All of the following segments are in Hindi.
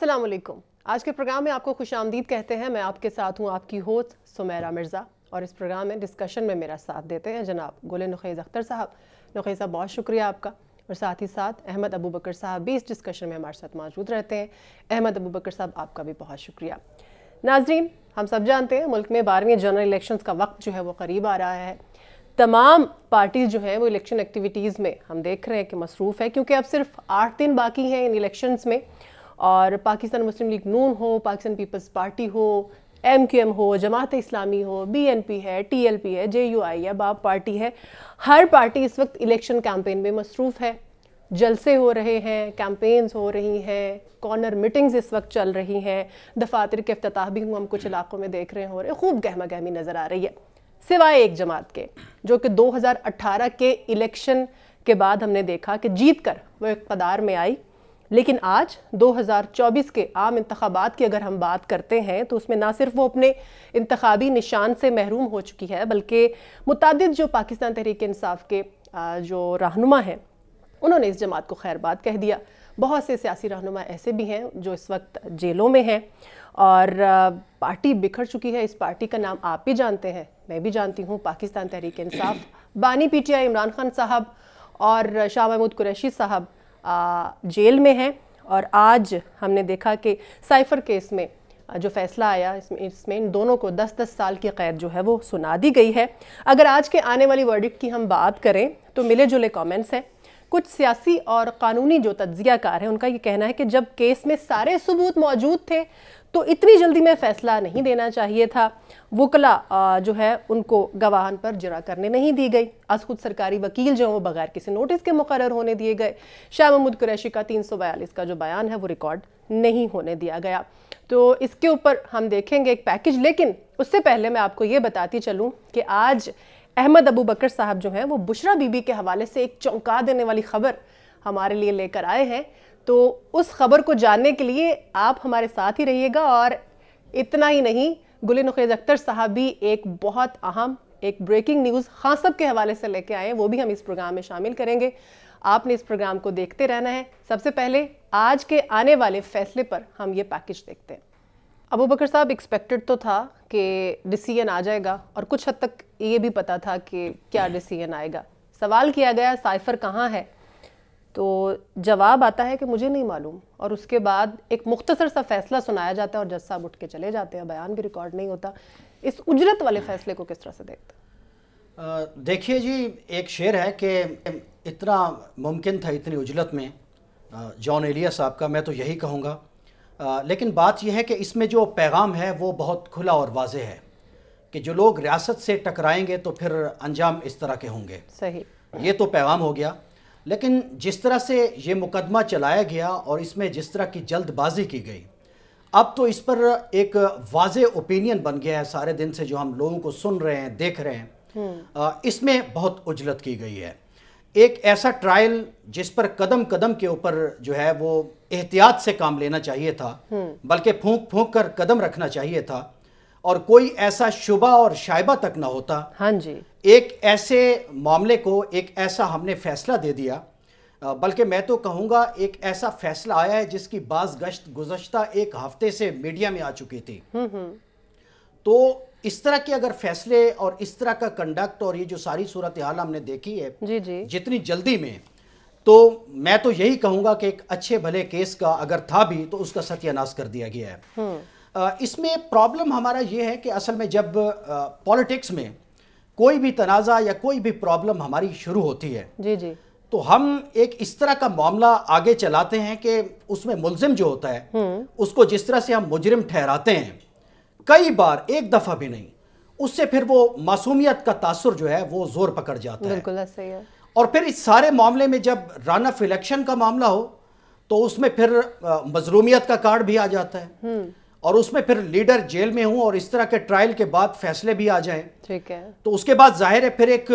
अस्सलाम वालेकुम आज के प्रोग्राम में आपको खुश आमदीद कहते हैं मैं आपके साथ हूँ आपकी होस्ट सुमेरा मिर्ज़ा और इस प्रोग्राम में डिस्कशन में मेरा साथ देते हैं जनाब गोले नखेज़ अख्तर साहब नखेज़ साहब बहुत शुक्रिया आपका और साथ ही साथ अहमद अबू बकर साहब भी इस डिस्कशन में हमारे साथ मौजूद रहते हैं अहमद अबू बकर साहब आपका भी बहुत शुक्रिया नाजरीन हम सब जानते हैं मुल्क में बारहवीं जनरल इलेक्शन का वक्त जो है वो करीब आ रहा है तमाम पार्टीज़ जो हैं वो इलेक्शन एक्टिविटीज़ में हम देख रहे हैं कि मसरूफ़ है क्योंकि अब सिर्फ आठ दिन बाकी हैं इन इलेक्शंस में और पाकिस्तान मुस्लिम लीग नून हो पाकिस्तान पीपल्स पार्टी हो एम क्यू एम हो जमात इस्लामी हो बी एन पी है टी एल पी है जे यू आई है बाप पार्टी है हर पार्टी इस वक्त इलेक्शन कैंपेन में मसरूफ़ है जलसे हो रहे हैं कैंपेन्स हो रही हैं कॉर्नर मीटिंग्स इस वक्त चल रही हैं दफातर के अफ्ताह भी हम कुछ इलाकों में देख रहे हैं हो रहे खूब गहमा गहमी नज़र आ रही है सिवाय एक जमात के जो कि 2018 के इलेक्शन के बाद हमने देखा कि जीत कर वो इकतदार में आई लेकिन आज 2024 के आम इंतबात की अगर हम बात करते हैं तो उसमें ना सिर्फ वो अपने इंतबी निशान से महरूम हो चुकी है बल्कि मुतद जो पाकिस्तान तहरीक इंसाफ के जो रहनुमा हैं उन्होंने इस जमात को खैरबाद कह दिया बहुत से सियासी रहनुमा ऐसे भी हैं जो इस वक्त जेलों में हैं और पार्टी बिखर चुकी है इस पार्टी का नाम आप भी जानते हैं मैं भी जानती हूँ पाकिस्तान तहरीक इंसाफ बानी पीटीआई इमरान खान साहब और शाह महमूद कुरैशी साहब जेल में हैं और आज हमने देखा कि साइफर केस में जो फैसला आया इसमें इसमें इन दोनों को 10-10 साल की कैद जो है वो सुना दी गई है अगर आज के आने वाली वर्डिक्ट की हम बात करें तो मिले जुले कमेंट्स हैं कुछ सियासी और कानूनी जो तजिया कार हैं उनका ये कहना है कि जब केस में सारे सबूत मौजूद थे तो इतनी जल्दी में फैसला नहीं देना चाहिए था वकला जो है उनको गवाहन पर जरा करने नहीं दी गई आज खुद सरकारी वकील जो हैं वो बगैर किसी नोटिस के मुकर होने दिए गए शाह महमूद कुरैशी का तीन का जो बयान है वो रिकॉर्ड नहीं होने दिया गया तो इसके ऊपर हम देखेंगे एक पैकेज लेकिन उससे पहले मैं आपको ये बताती चलूँ कि आज अहमद अबू बकर साहब जो हैं वो बुशरा बीबी के हवाले से एक चौंका देने वाली खबर हमारे लिए लेकर आए हैं तो उस खबर को जानने के लिए आप हमारे साथ ही रहिएगा और इतना ही नहीं गुल नुखेज अख्तर साहब भी एक बहुत अहम एक ब्रेकिंग न्यूज़ खां सब के हवाले से लेके आए वो भी हम इस प्रोग्राम में शामिल करेंगे आपने इस प्रोग्राम को देखते रहना है सबसे पहले आज के आने वाले फैसले पर हम ये पैकेज देखते हैं अबू बकर साहब एक्सपेक्टेड तो था कि डिसीजन आ जाएगा और कुछ हद तक ये भी पता था कि क्या डिसीजन आएगा सवाल किया गया साइफर कहाँ है तो जवाब आता है कि मुझे नहीं मालूम और उसके बाद एक मुख्तसर सा फैसला सुनाया जाता है और जज साहब उठ के चले जाते हैं बयान भी रिकॉर्ड नहीं होता इस उजरत वाले फैसले को किस तरह से देखते देखिए जी एक शेर है कि इतना मुमकिन था इतनी उजलत में जॉन एलिया साहब का मैं तो यही कहूँगा लेकिन बात यह है कि इसमें जो पैगाम है वो बहुत खुला और वाज है कि जो लोग रियासत से टकराएंगे तो फिर अंजाम इस तरह के होंगे सही ये तो पैगाम हो गया लेकिन जिस तरह से ये मुकदमा चलाया गया और इसमें जिस तरह की जल्दबाजी की गई अब तो इस पर एक वाज ओपिनियन बन गया है सारे दिन से जो हम लोगों को सुन रहे हैं देख रहे हैं हम्म। इसमें बहुत उजलत की गई है एक ऐसा ट्रायल जिस पर कदम कदम के ऊपर जो है वो एहतियात से काम लेना चाहिए था हम्म। बल्कि फूंक फूंक कर कदम रखना चाहिए था और कोई ऐसा शुबा और शाइबा तक ना होता हाँ जी एक ऐसे मामले को एक ऐसा हमने फैसला दे दिया बल्कि मैं तो कहूँगा एक ऐसा फैसला आया है जिसकी बाज गश्त गुजशत एक हफ्ते से मीडिया में आ चुकी थी हम्म, हम्म। तो इस तरह के अगर फैसले और इस तरह का कंडक्ट और ये जो सारी सूरत हाल हमने देखी है जी जी जितनी जल्दी में तो मैं तो यही कहूँगा कि एक अच्छे भले केस का अगर था भी तो उसका सत्यानाश कर दिया गया है हम्म। इसमें प्रॉब्लम हमारा ये है कि असल में जब पॉलिटिक्स में कोई भी तनाज़ा या कोई भी प्रॉब्लम हमारी शुरू होती है जी जी तो हम एक इस तरह का मामला आगे चलाते हैं कि उसमें मुलजिम जो होता है हम्म। उसको जिस तरह से हम मुजरिम ठहराते हैं कई बार एक दफ़ा भी नहीं उससे फिर वो मासूमियत का तासर जो है वो जोर पकड़ जाता है बिल्कुल सही है और फिर इस सारे मामले में जब रन ऑफ इलेक्शन का मामला हो तो उसमें फिर मजलूमियत का कार्ड भी आ जाता है हम्म। और उसमें फिर लीडर जेल में हूं और इस तरह के ट्रायल के बाद फैसले भी आ जाएं ठीक है तो उसके बाद जाहिर है फिर एक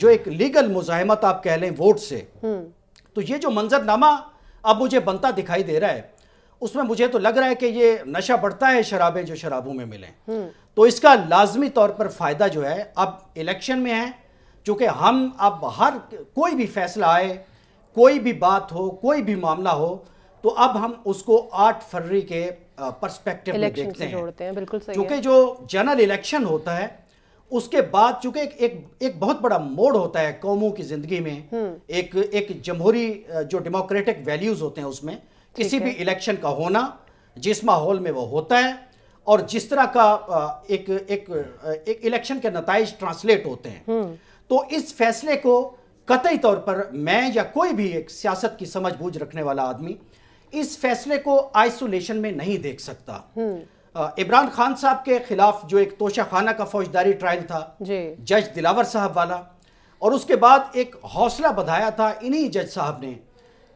जो एक लीगल मुजाहमत आप कह लें वोट से हम्म। तो ये जो मंजरनामा अब मुझे बनता दिखाई दे रहा है उसमें मुझे तो लग रहा है कि ये नशा बढ़ता है शराबें जो शराबों में मिले हम्म। तो इसका लाजमी तौर पर फ़ायदा जो है अब इलेक्शन में है चूंकि हम अब हर कोई भी फैसला आए कोई भी बात हो कोई भी मामला हो तो अब हम उसको आठ फरवरी के परस्पेक्टिव में देखते हैं, हैं बिल्कुल सही क्योंकि जो जनरल इलेक्शन होता है उसके बाद चूंकि एक, एक एक बहुत बड़ा मोड़ होता है कौमों की जिंदगी में हम्म। एक एक जमहूरी जो डेमोक्रेटिक वैल्यूज होते हैं उसमें किसी भी इलेक्शन का होना जिस माहौल में वो होता है और जिस तरह का एक एक एक इलेक्शन के नतज ट्रांसलेट होते हैं हम्म। तो इस फैसले को कतई तौर पर मैं या कोई भी एक सियासत की समझ बूझ रखने वाला आदमी इस फैसले को आइसोलेशन में नहीं देख सकता इमरान खान साहब के खिलाफ जो एक खाना का फौजदारी ट्रायल था जज दिलावर साहब वाला और उसके बाद एक हौसला बधाया था इन्हीं जज साहब ने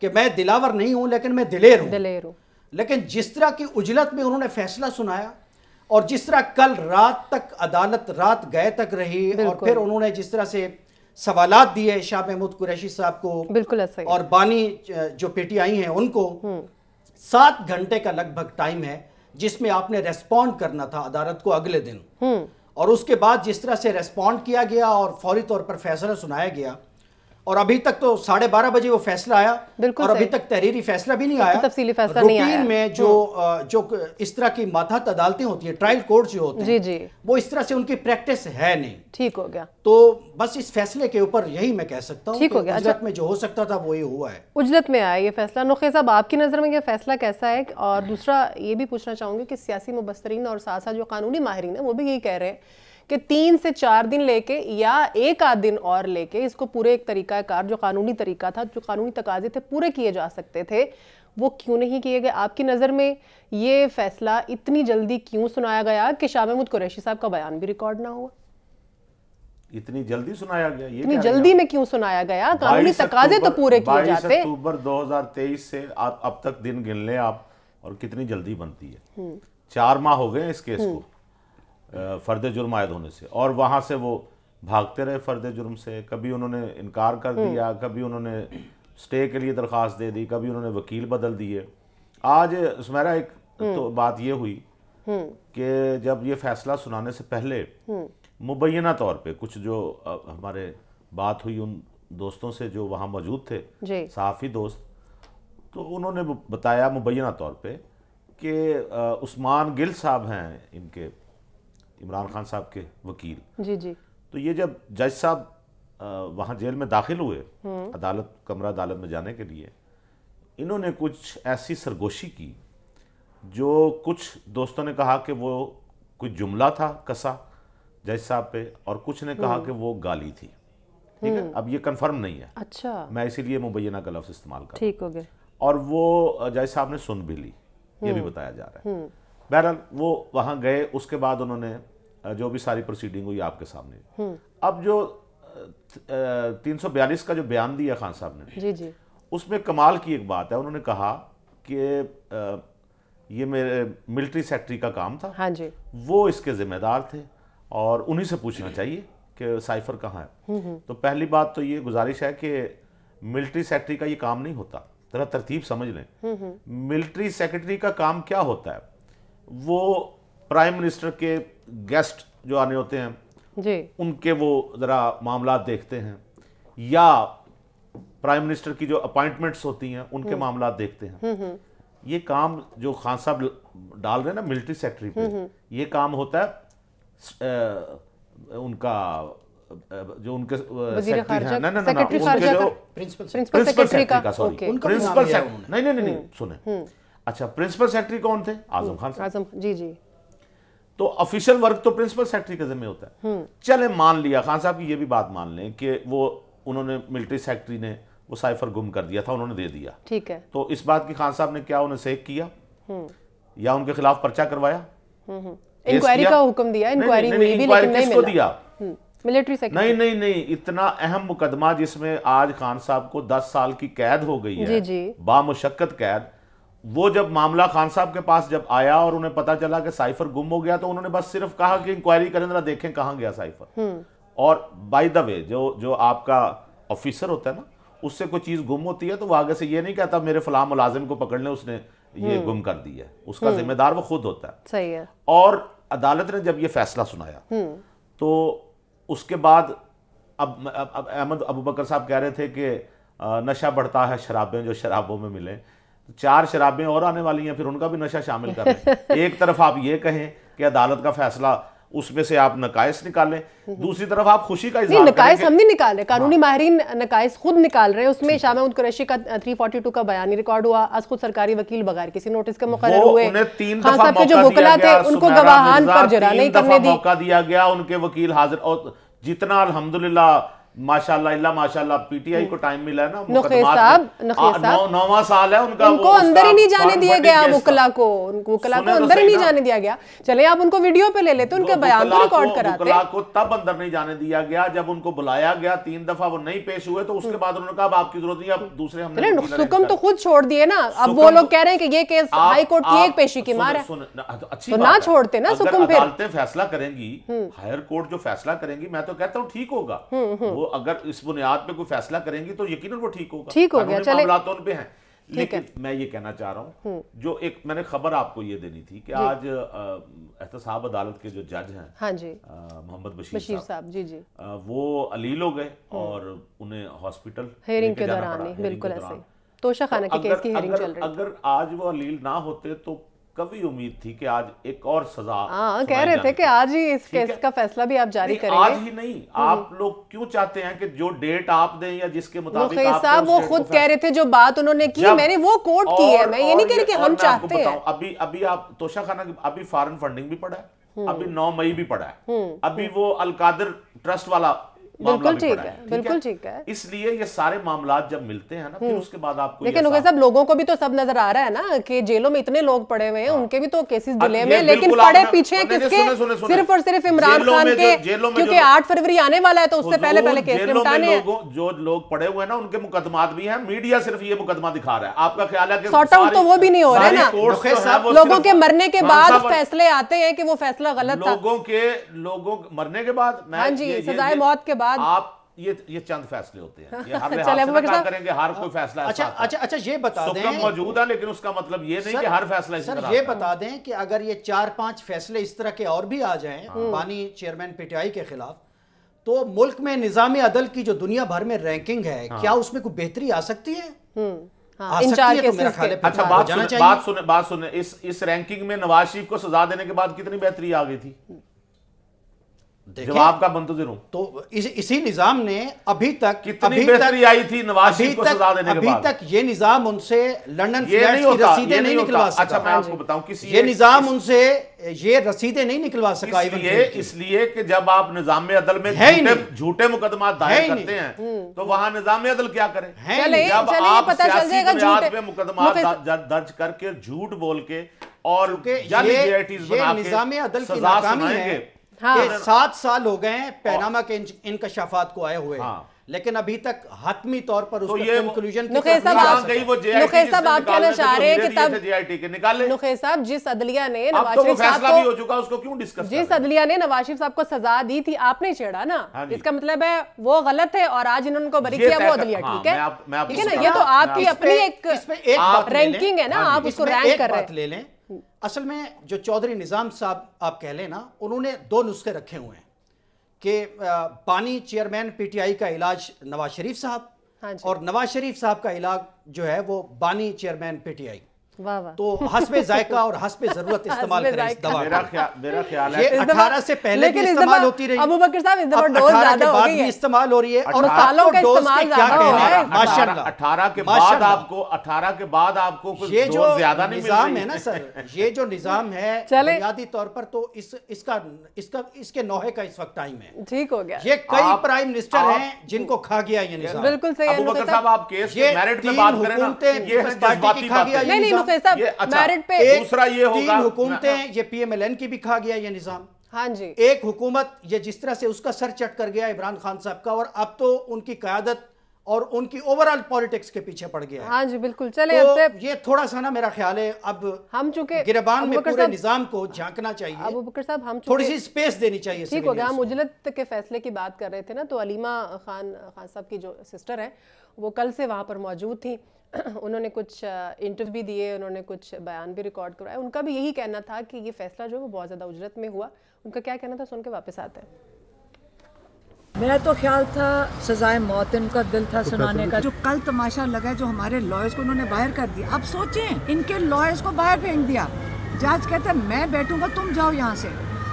कि मैं दिलावर नहीं हूं लेकिन मैं दिलेर हूं दिलेर हूं लेकिन जिस तरह की उजलत में उन्होंने फैसला सुनाया और जिस तरह कल रात तक अदालत रात गए तक रही और फिर उन्होंने जिस तरह से सवाल दिए शाह महमूद कुरैशी साहब को बिल्कुल और बानी जो पेटी आई हैं उनको हम्म। सात घंटे का लगभग टाइम है जिसमें आपने रेस्पॉन्ड करना था अदालत को अगले दिन हम्म। और उसके बाद जिस तरह से रेस्पॉन्ड किया गया और फौरी तौर पर फैसला सुनाया गया और अभी तक तो साढ़े बारह बजे वो फैसला आया बिल्कुल और अभी तक तहरीरी फैसला भी नहीं आया तो तफसी फैसला नहीं आया में जो हाँ। जो इस तरह की माथात अदालतें होती है ट्रायल कोर्ट जो होते जी जी वो इस तरह से उनकी प्रैक्टिस है नहीं ठीक हो गया तो बस इस फैसले के ऊपर यही मैं कह सकता हूँ ठीक हो गया उजरत अच्छा। में जो हो सकता था वो ये हुआ है उजरत में आया ये फैसला नुखे साहब आपकी नज़र में यह फैसला कैसा है और दूसरा ये भी पूछना चाहूंगी की सियासी मुबस्तरीन और साथ साथ जो कानूनी माहरीन है वो भी यही कह रहे हैं कि तीन से चार दिन लेके या एक आध दिन और लेके इसको पूरे एक कार जो कानूनी तरीका था जो कानूनी तकाजे थे पूरे किए जा सकते थे वो क्यों नहीं किए गए आपकी नज़र में ये फैसला इतनी जल्दी क्यों सुनाया गया कि शाह महमूद कुरैशी साहब का बयान भी रिकॉर्ड ना हुआ इतनी जल्दी सुनाया गया ये इतनी जल्दी में क्यों सुनाया गया कानूनी तकाजे तो पूरे किए जाते अक्टूबर 2023 से आप अब तक दिन गिन लें आप और कितनी जल्दी बनती है हम्म। चार माह हो गए इस केस हम्म। को फ़र्द जुर्म आयद होने से और वहाँ से वो भागते रहे फ़र्द जुर्म से कभी उन्होंने इनकार कर हम्म। दिया कभी उन्होंने स्टे के लिए दरख्वास्त दे दी कभी उन्होंने वकील बदल दिए आज सुमेरा एक हम्म। तो बात ये हुई हम्म। कि जब ये फैसला सुनाने से पहले मुबैना तौर पे कुछ जो हमारे बात हुई उन दोस्तों से जो वहाँ मौजूद थे साफ़ी दोस्त तो उन्होंने बताया मुबैना तौर पे कि उस्मान गिल साहब हैं इनके इमरान खान साहब के वकील जी जी तो ये जब जज साहब वहाँ जेल में दाखिल हुए हम्म। अदालत कमरा अदालत में जाने के लिए इन्होंने कुछ ऐसी सरगोशी की जो कुछ दोस्तों ने कहा कि वो कुछ जुमला था कसा जज साहब पे और कुछ ने कहा हम्म। कि वो गाली थी ठीक है हम्म। अब ये कंफर्म नहीं है अच्छा मैं इसीलिए मुबैना का लफ्ज इस्तेमाल कर ठीक हो गया और वो जज साहब ने सुन भी ली ये भी बताया जा रहा है बहरहाल वो वहाँ गए उसके बाद उन्होंने जो भी सारी प्रोसीडिंग हुई आपके सामने हम्म। अब जो तीन सौ बयालीस का जो बयान दिया खान साहब ने जी जी उसमें कमाल की एक बात है उन्होंने कहा कि ये मेरे मिलिट्री सेक्ट्री का काम था हाँ जी वो इसके जिम्मेदार थे और उन्हीं से पूछना चाहिए कि साइफर कहाँ है हम्म, हम्म। तो पहली बात तो ये गुजारिश है कि मिलिट्री सेक्ट्री का ये काम नहीं होता जरा तरतीब समझ लें मिलिट्री सेक्रेटरी का काम क्या होता है वो प्राइम मिनिस्टर के गेस्ट जो आने होते हैं जी उनके वो ज़रा मामला देखते हैं या प्राइम मिनिस्टर की जो अपॉइंटमेंट्स होती हैं उनके हम्म। मामला देखते हैं हम्म, हम्म। ये काम जो खान साहब डाल रहे हैं ना मिलिट्री सेक्रेटरी पे ये काम होता है आ, उनका जो उनके सेक्रेटरी है ना ना ना उनके जो प्रिंसिपल सेक्रेटरी का सॉरी प्रिंसिपल सेक्रेटरी नहीं नहीं नहीं सुने अच्छा प्रिंसिपल सेक्रेटरी कौन थे आजम खान आजम जी जी तो ऑफिशियल वर्क तो प्रिंसिपल सेक्रेटरी के जिम्मे होता है हम्म। चले मान लिया खान साहब की ये भी बात मान लें कि वो उन्होंने मिलिट्री सेक्रेटरी ने वो साइफर गुम कर दिया था उन्होंने दे दिया ठीक है तो इस बात की खान साहब ने क्या उन्हें सेक किया हम्म। या उनके खिलाफ पर्चा करवाया इंक्वायरी हम्म, का हुक्म दिया इंक्वायरी हुई भी लेकिन नहीं मिला दिया मिलिट्री नहीं नहीं नहीं इतना अहम मुकदमा जिसमें आज खान साहब को 10 साल की कैद हो गई है बामुशक्कत कैद वो जब मामला खान साहब के पास जब आया और उन्हें पता चला कि साइफर गुम हो गया तो उन्होंने बस सिर्फ कहा कि इंक्वायरी करें जरा देखें कहाँ गया साइफर हम्म। और बाय द वे जो जो आपका ऑफिसर होता है ना उससे कोई चीज गुम होती है तो वो आगे से ये नहीं कहता मेरे फलाम मुलाजिम को पकड़ लें उसने ये हम्म। गुम कर दी है उसका हम्म। जिम्मेदार वो खुद होता है सही है और अदालत ने जब ये फैसला सुनाया तो उसके बाद अब अहमद अबू बकर साहब कह रहे थे कि नशा बढ़ता है शराबें जो शराबों में मिले तो चार शराबें और आने वाली हैं फिर उनका भी नशा शामिल कर लें एक तरफ आप ये कहें कि अदालत का फैसला उसमें से आप नकायस निकालें दूसरी तरफ आप खुशी का इजहार नकायस हम नहीं निकाल रहे कानूनी हाँ। माहरीन नकायस खुद निकाल रहे हैं उसमें शाह महमूद कुरैशी का 342 का बयानी रिकॉर्ड हुआ आज खुद सरकारी वकील बगैर किसी नोटिस के मुकर हुए तीन खान साहब के जो वकला थे उनको गवाहान पर जरा नहीं करने दिया गया उनके वकील हाजिर और जितना अलहमदुल्ला माशाल्लाह इल्ला माशाल्लाह पीटीआई को टाइम मिला है ना साहब नौवा साल है उनका उनको अंदर ही नहीं तो जाने दिया गया वकला को वकला को अंदर ही नहीं जाने दिया गया चले आप उनको वीडियो पे ले लेते उनके बयान तो को रिकॉर्ड कराते वकला को तब अंदर नहीं जाने दिया गया जब उनको बुलाया गया तीन दफा वो नहीं पेश हुए तो उसके हम्म। बाद उन्होंने कहा अब आपकी जरूरत नहीं अब दूसरे हमने सुकम तो खुद छोड़ दिए ना अब वो तो लोग कह रहे हैं कि ये केस हाई कोर्ट की एक पेशी की मार है अच्छा, ना छोड़ते ना सुकम फिर फैसला करेंगी हम्म। हायर कोर्ट जो फैसला करेंगी मैं तो कहता हूँ ठीक होगा हम्म, वो अगर इस बुनियाद पे कोई फैसला करेंगी तो यकीन वो ठीक होगा ठीक हो गया चले तो उन पे हैं लेकिन मैं ये कहना चाह रहा हूँ हम्म। जो एक मैंने खबर आपको ये देनी थी कि आज एहतसाब अदालत के जो जज हैं हाँ जी मोहम्मद बशीर, बशीर साहब जी जी आ, वो अलील हो गए हम्म। और उन्हें हॉस्पिटल हेयरिंग के दौरान बिल्कुल ऐसे तोशा खाना तो के केस की हेयरिंग चल रही अगर आज वो अलील ना होते तो कभी उम्मीद थी कि आज एक और सजा आ, हाँ, कह रहे थे कि आज ही इस केस का फैसला भी आप जारी करेंगे आज ही नहीं हम्म। आप लोग क्यों चाहते हैं कि जो डेट आप दें या जिसके मुताबिक साहब वो खुद कह रहे थे जो बात उन्होंने की मैंने वो कोर्ट की है मैं ये नहीं कह रही कि हम चाहते हैं अभी अभी आप तोशा खाना अभी फॉरन फंडिंग भी पड़ा है हम्म। अभी नौ मई भी पड़ा है हम्म। अभी वो अलकादर ट्रस्ट वाला बिल्कुल ठीक है बिल्कुल ठीक है इसलिए ये सारे मामला जब मिलते हैं ना फिर हम्म। उसके बाद आपको लेकिन सब लोगों को भी तो सब नजर आ रहा है ना कि जेलों में इतने लोग पड़े हुए हैं हाँ। उनके भी तो केसेस डिले में लेकिन पड़े पीछे किसके सिर्फ और सिर्फ इमरान खान के क्योंकि आठ फरवरी आने वाला है तो उससे पहले पहले केस निपटाने जो लोग पड़े हुए हैं ना उनके मुकदमात भी है मीडिया सिर्फ ये मुकदमा दिखा रहा है आपका ख्याल है शॉर्ट आउट तो वो भी नहीं हो रहा है ना लोगों के मरने के बाद फैसले आते हैं कि वो फैसला गलत लोगों के लोगों मरने के बाद हाँ जी सजाए मौत के बाद बाद आप ये ये चंद फैसले होते हैं ये हर लिहाज करेंगे हर कोई फैसला अच्छा अच्छा अच्छा ये बता दें मौजूद है लेकिन उसका मतलब ये नहीं कि हर फैसला सर ये बता दें कि अगर ये चार पांच फैसले इस तरह के और भी आ जाएं पानी हाँ। चेयरमैन पीटीआई के खिलाफ तो मुल्क में निजाम अदल की जो दुनिया भर में रैंकिंग है हाँ। क्या उसमें कोई बेहतरी आ सकती है हम्म, हाँ, इन चार तो मेरा अच्छा बात सुने बात सुने बात सुने इस इस रैंकिंग में नवाज शरीफ को सजा देने के बाद कितनी बेहतरी आ गई थी जवाब का मंतजर हूं तो इस, इसी निजाम ने अभी तक कितनी अभी आई थी नवाज शरीफ को सजा देने अभी के बाद। तक ये निजाम उनसे लंदन ये नहीं होता, की रसीदें नहीं, नहीं निकलवा सका अच्छा मैं आपको बताऊं किसी ये निजाम उनसे ये रसीदे नहीं निकलवा सका इसलिए इसलिए कि जब आप निजाम अदल में झूठे मुकदमा दायर करते हैं हम्म। तो वहां निजाम अदल क्या करे जब आप मुकदमा दर्ज करके झूठ बोल के और निजाम अदल की नाकामी है हाँ। ये सात साल हो गए हैं पैनामा के इनकशाफात को आए हुए हाँ। लेकिन अभी तक हतमी तौर पर तो तो जिस अदलिया ने तो नवाज शरीफ साहब को चुका उसको जिस अदलिया ने साहब को सजा दी थी आपने छेड़ा ना हाँ इसका मतलब है वो गलत है और आज इन्होंने बरी किया वो अदलिया हाँ, ठीक है ठीक है ना ये तो आपकी अपनी एक रैंकिंग है ना आप उसको रैंक कर रहे हैं ले असल में जो चौधरी निज़ाम साहब आप कह लें ना उन्होंने दो नुस्खे रखे हुए हैं कि बानी चेयरमैन पीटीआई का इलाज नवाज शरीफ साहब हाँ और नवाज शरीफ साहब का इलाज जो है वो बानी चेयरमैन पीटीआई तो हसब जायका और हसब जरूरत इस्तेमाल करें इस दवा मेरा ख्याल मेरा ख्याल है अठारह से पहले भी इस्तेमाल होती रही अबू बकर साहब इस ज्यादा हो गई है इस्तेमाल हो रही है और सालों के इस्तेमाल ज्यादा हो रहा है माशाल्लाह 18 के बाद आपको अठारह के बाद आपको ये जो ज्यादा निजाम है ना सर ये जो निजाम है बुनियादी तौर पर तो इसका इसका इसके नोहे का इस वक्त टाइम है ठीक हो गया ये कई प्राइम मिनिस्टर है जिनको खा गया ये निजाम बिल्कुल सही अबू बकर साहब आप केस मेरिट में बात करें ना ये खा गया नहीं नहीं अच्छा, पे सब मैरिट पे दूसरा ये होगा हुकूमतें हाँ, हाँ। ये पीएमएलएन की भी खा गया ये निजाम हाँ जी एक हुकूमत ये जिस तरह से उसका सर चट कर गया इमरान खान साहब का और अब तो उनकी क्यादत और उनकी ओवरऑल पॉलिटिक्स के पीछे पड़ गया हाँ जी बिल्कुल चले तो अब तो- ये थोड़ा सा ना मेरा ख्याल है अब हम चूंकि गिरबान में पूरे निजाम को झांकना चाहिए अबू बकर साहब हम थोड़ी सी स्पेस देनी चाहिए ठीक हो गया हम उजलत के फैसले की बात कर रहे थे ना तो अलीमा खान खान साहब की जो सिस्टर है वो कल से वहाँ पर मौजूद थी उन्होंने कुछ इंटरव्यू भी दिए उन्होंने कुछ बयान भी रिकॉर्ड करवाया उनका भी यही कहना था कि ये फैसला जो है वो बहुत ज़्यादा उजरत में हुआ उनका क्या कहना था सुन के वापस आते हैं मेरा तो ख्याल था सजाए मौत इनका दिल था तो सुनाने का जो कल तमाशा लगा जो हमारे लॉयर्स को उन्होंने बाहर कर दिया अब सोचें इनके लॉयर्स को बाहर फेंक दिया जज कहता मैं बैठूंगा तुम जाओ यहाँ से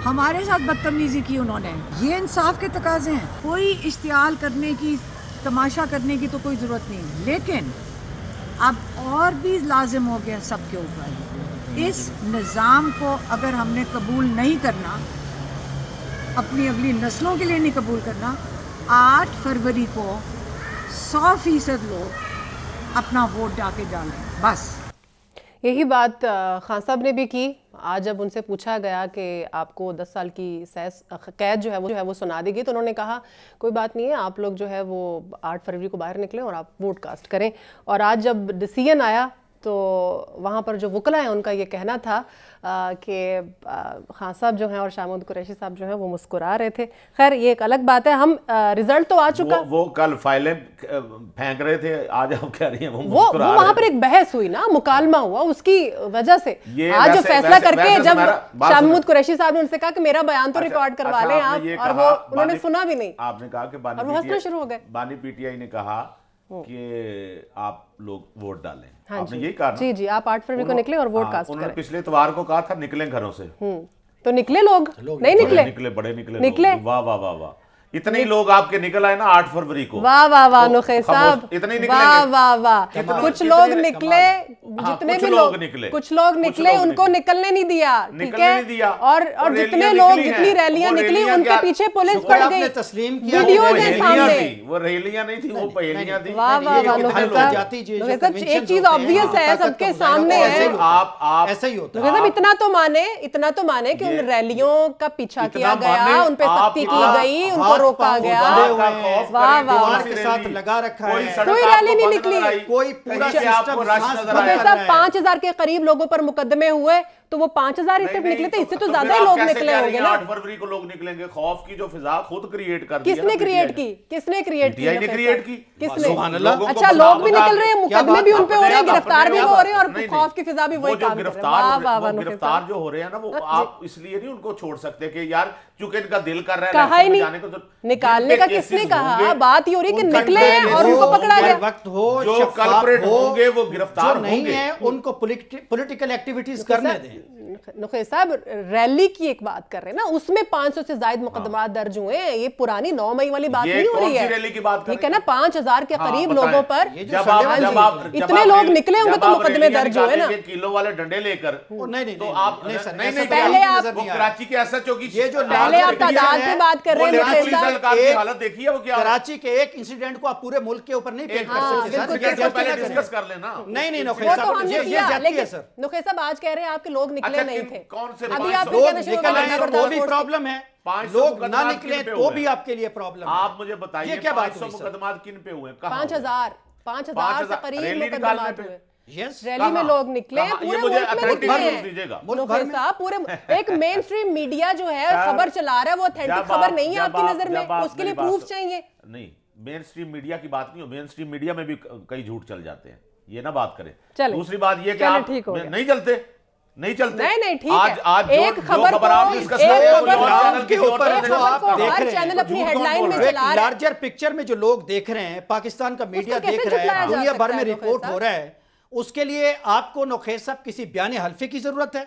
हमारे साथ बदतमीजी की उन्होंने ये इंसाफ के तकाजे हैं कोई इश्तियाल करने की तमाशा करने की तो कोई ज़रूरत नहीं लेकिन अब और भी लाजिम हो गया सब के ऊपर इस निज़ाम को अगर हमने कबूल नहीं करना अपनी अगली नस्लों के लिए नहीं कबूल करना आठ फरवरी को सौ फीसद लोग अपना वोट डाके डालें बस यही बात खान साहब ने भी की आज जब उनसे पूछा गया कि आपको 10 साल की सैस कैद जो है वो जो है वो सुना देगी तो उन्होंने कहा कोई बात नहीं है आप लोग जो है वो 8 फरवरी को बाहर निकलें और आप वोट कास्ट करें और आज जब डिसीजन आया तो वहाँ पर जो वकला है उनका ये कहना था कि खान साहब जो हैं और शामुद कुरैशी साहब जो हैं वो मुस्कुरा रहे थे खैर ये एक अलग बात है हम रिजल्ट तो आ चुका वो, वो कल फाइलें फेंक रहे थे आज आप कह रही हैं वो वो, वो वहाँ पर एक बहस हुई ना मुकालमा हुआ उसकी वजह से आज जो फैसला करके जब शामुद कुरैशी साहब ने उनसे कहा कि मेरा बयान तो रिकॉर्ड अच्छा, अच्छा, करवा लें आप और वो सुना भी नहीं आपने कहा कि बानी पीटीआई ने कहा हम्म। कि आप लोग वोट डालें हाँ जी ये कहा जी जी आप आठ फरवरी को निकले और वोट हाँ, कास्ट उन्होंने पिछले इतवार को कहा था निकले घरों से हम्म, तो निकले लोग, लोग नहीं निकले निकले बड़े निकले निकले वाह वाह वाह वाह इतने ही लोग आपके निकल आए ना आठ फरवरी को वाह वाह वाह नुखे तो साहब इतने ही वाह वाह वाह कुछ लोग निकले हाँ, जितने भी लोग निकले कुछ लोग निकले उनको निकलने नहीं दिया ठीक है और और जितने लोग जितनी रैलियां निकली उनके पीछे पुलिस पड़ गई तस्लीम वीडियो के सामने वो रैलियां नहीं थी वो पहेलियां थी वाह वाह वाह नुखे साहब एक चीज ऑब्वियस हाँ, है सबके तो सामने है आप आप ऐसा ही होता है इतना तो माने इतना तो माने कि उन रैलियों का पीछा किया गया उन पे सख्ती की गई उनको रोका गया वाह वाह लगा रखा कोई रैली नहीं निकली कोई तो पांच हजार के करीब लोगों पर मुकदमे हुए तो वो पांच हजार ही सिर्फ निकले थे तो तो इससे तो, तो ज्यादा ही लोग निकले होंगे ना फरवरी को लोग निकलेंगे खौफ की जो फिजा खुद क्रिएट कर किसने क्रिएट की किसने क्रिएट की क्रिएट की किसने अच्छा लोग भी निकल रहे हैं मुकदमे भी उनपे हो रहे हैं गिरफ्तार भी हो रहे हैं और खौफ की फिजा भी वही काम गिरफ्तार जो हो रहे हैं ना वो आप इसलिए नहीं उनको छोड़ सकते कि यार चूंकि इनका दिल कर रहा है कहा ही नहीं निकालने का किसने कहा बात ही हो रही है कि निकले हैं और उनको पकड़ा गया वक्त हो जो कल्परेट होंगे वो गिरफ्तार नहीं है उनको पोलिटिकल एक्टिविटीज करने दें नुखे साहब रैली की एक बात कर रहे हैं ना उसमें 500 से ज्यादा मुकदमा हाँ। दर्ज हुए हैं ये पुरानी नौ मई वाली बात नहीं हो रही है रैली की बात ठीक है ना पांच हजार के हाँ, करीब लोगों पर इतने लोग निकले होंगे तो मुकदमे दर्ज हुए ना किलो वाले डंडे लेकर पहले आप कराची के ऐसा चौकी ये जो पहले आप तादाद की बात कर रहे हैं देखी है कराची के एक इंसिडेंट को आप पूरे मुल्क के ऊपर नहीं पेश कर हाँ, सकते नहीं नहीं नुखे तो साहब आज कह रहे हैं आपके लोग लोग निकले अच्छा, नहीं थे कौन से अभी आप भी प्रॉब्लम है लोग ना निकले तो भी आपके लिए प्रॉब्लम आप मुझे बताइए क्या बात मुकदमा किन पे हुए पांच हजार पांच हजार से करीब मुकदमा हुए Yes, रैली में लोग निकले पूरे मुल्क में निकले साहब पूरे एक मेन स्ट्रीम मीडिया जो है खबर चला रहा है वो ऑथेंटिक खबर नहीं है आपकी नजर में उसके लिए प्रूफ चाहिए नहीं मेन स्ट्रीम मीडिया की बात नहीं हो मेन स्ट्रीम मीडिया में भी कई झूठ चल जाते हैं ये ना बात करें दूसरी बात ये क्या नहीं चलते नहीं चलते नहीं नहीं ठीक आज, आज है एक खबर खबर आप डिस्कस कर रहे हो के ऊपर जो आप देख रहे हैं चैनल अपनी हेडलाइन में चला रहे लार्जर पिक्चर में जो लोग देख रहे हैं पाकिस्तान का मीडिया देख रहा है दुनिया भर में तो रिपोर्ट हो रहा है उसके लिए आपको नोखेसब किसी बयान हल्फे की जरूरत है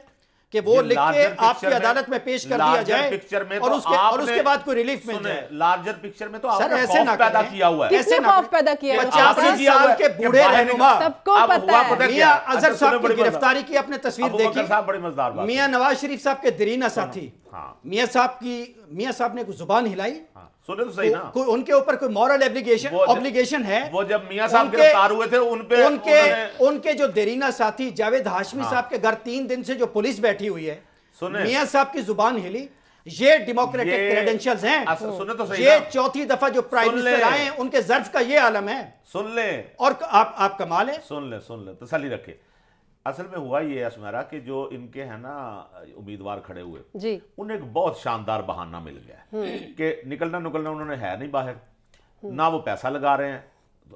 कि वो लिख के आपकी अदालत में पेश कर दिया जाए पिक्चर में और तो उसके और उसके बाद कोई रिलीफ मिल जाए लार्जर पिक्चर में तो सर ऐसे ना पैदा किया हुआ है ऐसे खौफ पैदा किया पचासी साल के बूढ़े रहनुमा सबको पता है मियां अजहर साहब की गिरफ्तारी की अपने तस्वीर देखी साहब बड़ी मजेदार मियां नवाज शरीफ साहब के दरीना साथी हाँ। मियां साहब की मियां साहब ने कुछ जुबान हिलाई हाँ। सुने तो सही ना उनके ऊपर कोई मॉरल एप्लीकेशन ऑब्लिगेशन है वो जब मियां साहब गिरफ्तार हुए थे उन पे उनके उनके जो देरीना साथी जावेद हाशमी हाँ। साहब के घर तीन दिन से जो पुलिस बैठी हुई है सुने मियां साहब की जुबान हिली ये डेमोक्रेटिक क्रेडेंशियल्स हैं अच्छा, सुने तो सही ये चौथी दफा जो प्राइम मिनिस्टर आए उनके जर्फ का ये आलम है सुन ले और आप आप कमाल है सुन ले सुन ले तसली रखे असल में हुआ ये असमेरा कि जो इनके है ना उम्मीदवार खड़े हुए जी उन्हें एक बहुत शानदार बहाना मिल गया हम्म। कि निकलना निकलना उन्होंने है नहीं बाहर ना वो पैसा लगा रहे हैं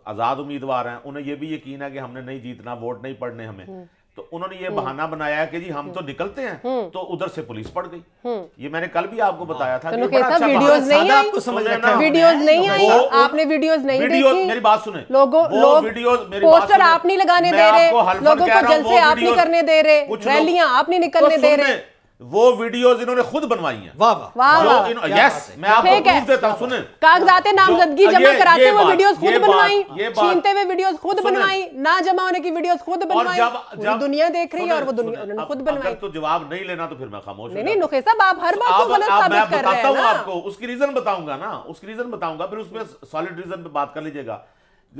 आज़ाद उम्मीदवार हैं उन्हें ये भी यकीन है कि हमने नहीं जीतना वोट नहीं पड़ने हमें हम्म। तो उन्होंने ये हम्म। बहाना बनाया कि जी हम हम्म। तो निकलते हैं हम्म। तो उधर से पुलिस पड़ गई ये मैंने कल भी आपको बताया था तो अच्छा वीडियोस नहीं आई आपको समझ वीडियोस नहीं आई आपने वीडियोस नहीं देखी मेरी बात सुने लोगों लोग पोस्टर आप नहीं लगाने दे रहे लोगों को जलसे आप नहीं करने दे रहे रैलियां आप नहीं तो निकलने दे रहे वो वीडियोस इन्होंने खुद बनवाई हैं वाह वाह वाह यस मैं आपको प्रूफ देता हूं सुने कागजाते नामजदगी जमा कराते हुए वीडियोस खुद बनवाई छीनते हुए वीडियोस खुद बनवाई ना जमा होने की वीडियोस खुद बनवाई दुनिया देख रही है और वो दुनिया खुद बनवाई तो जवाब नहीं लेना तो फिर मैं खामोश नहीं नुखे साहब आप हर बात आपको उसकी रीजन बताऊंगा ना उसकी रीजन बताऊंगा फिर उसमें सॉलिड रीजन पे बात कर लीजिएगा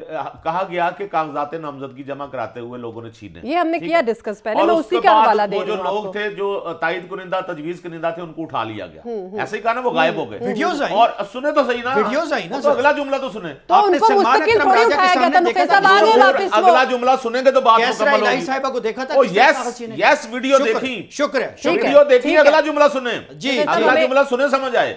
कहा गया कि कागजात नामजदगी जमा कराते हुए लोगों ने छीने ये हमने किया डिस्कस पहले मैं उसी का हवाला दे जो लोग थे जो तायद कुनिंदा तजवीज कुनिंदा थे उनको उठा लिया गया हम्म, हम्म। ऐसे ही कहा ना वो गायब हो गए वीडियोस हम्म। आई और सुने तो सही ना वीडियोस आई ना तो अगला जुमला तो सुने तो उनको मुस्तकिल थोड़ी उठाया गया तो था मुकेश साहब आ गए वापस अगला जुमला सुनेंगे तो बात मुकम्मल होगी यस साहिबा को देखा था ओ यस यस वीडियो देखी शुक्र तो है वीडियो देखी अगला जुमला सुने जी अगला जुमला सुने समझ आए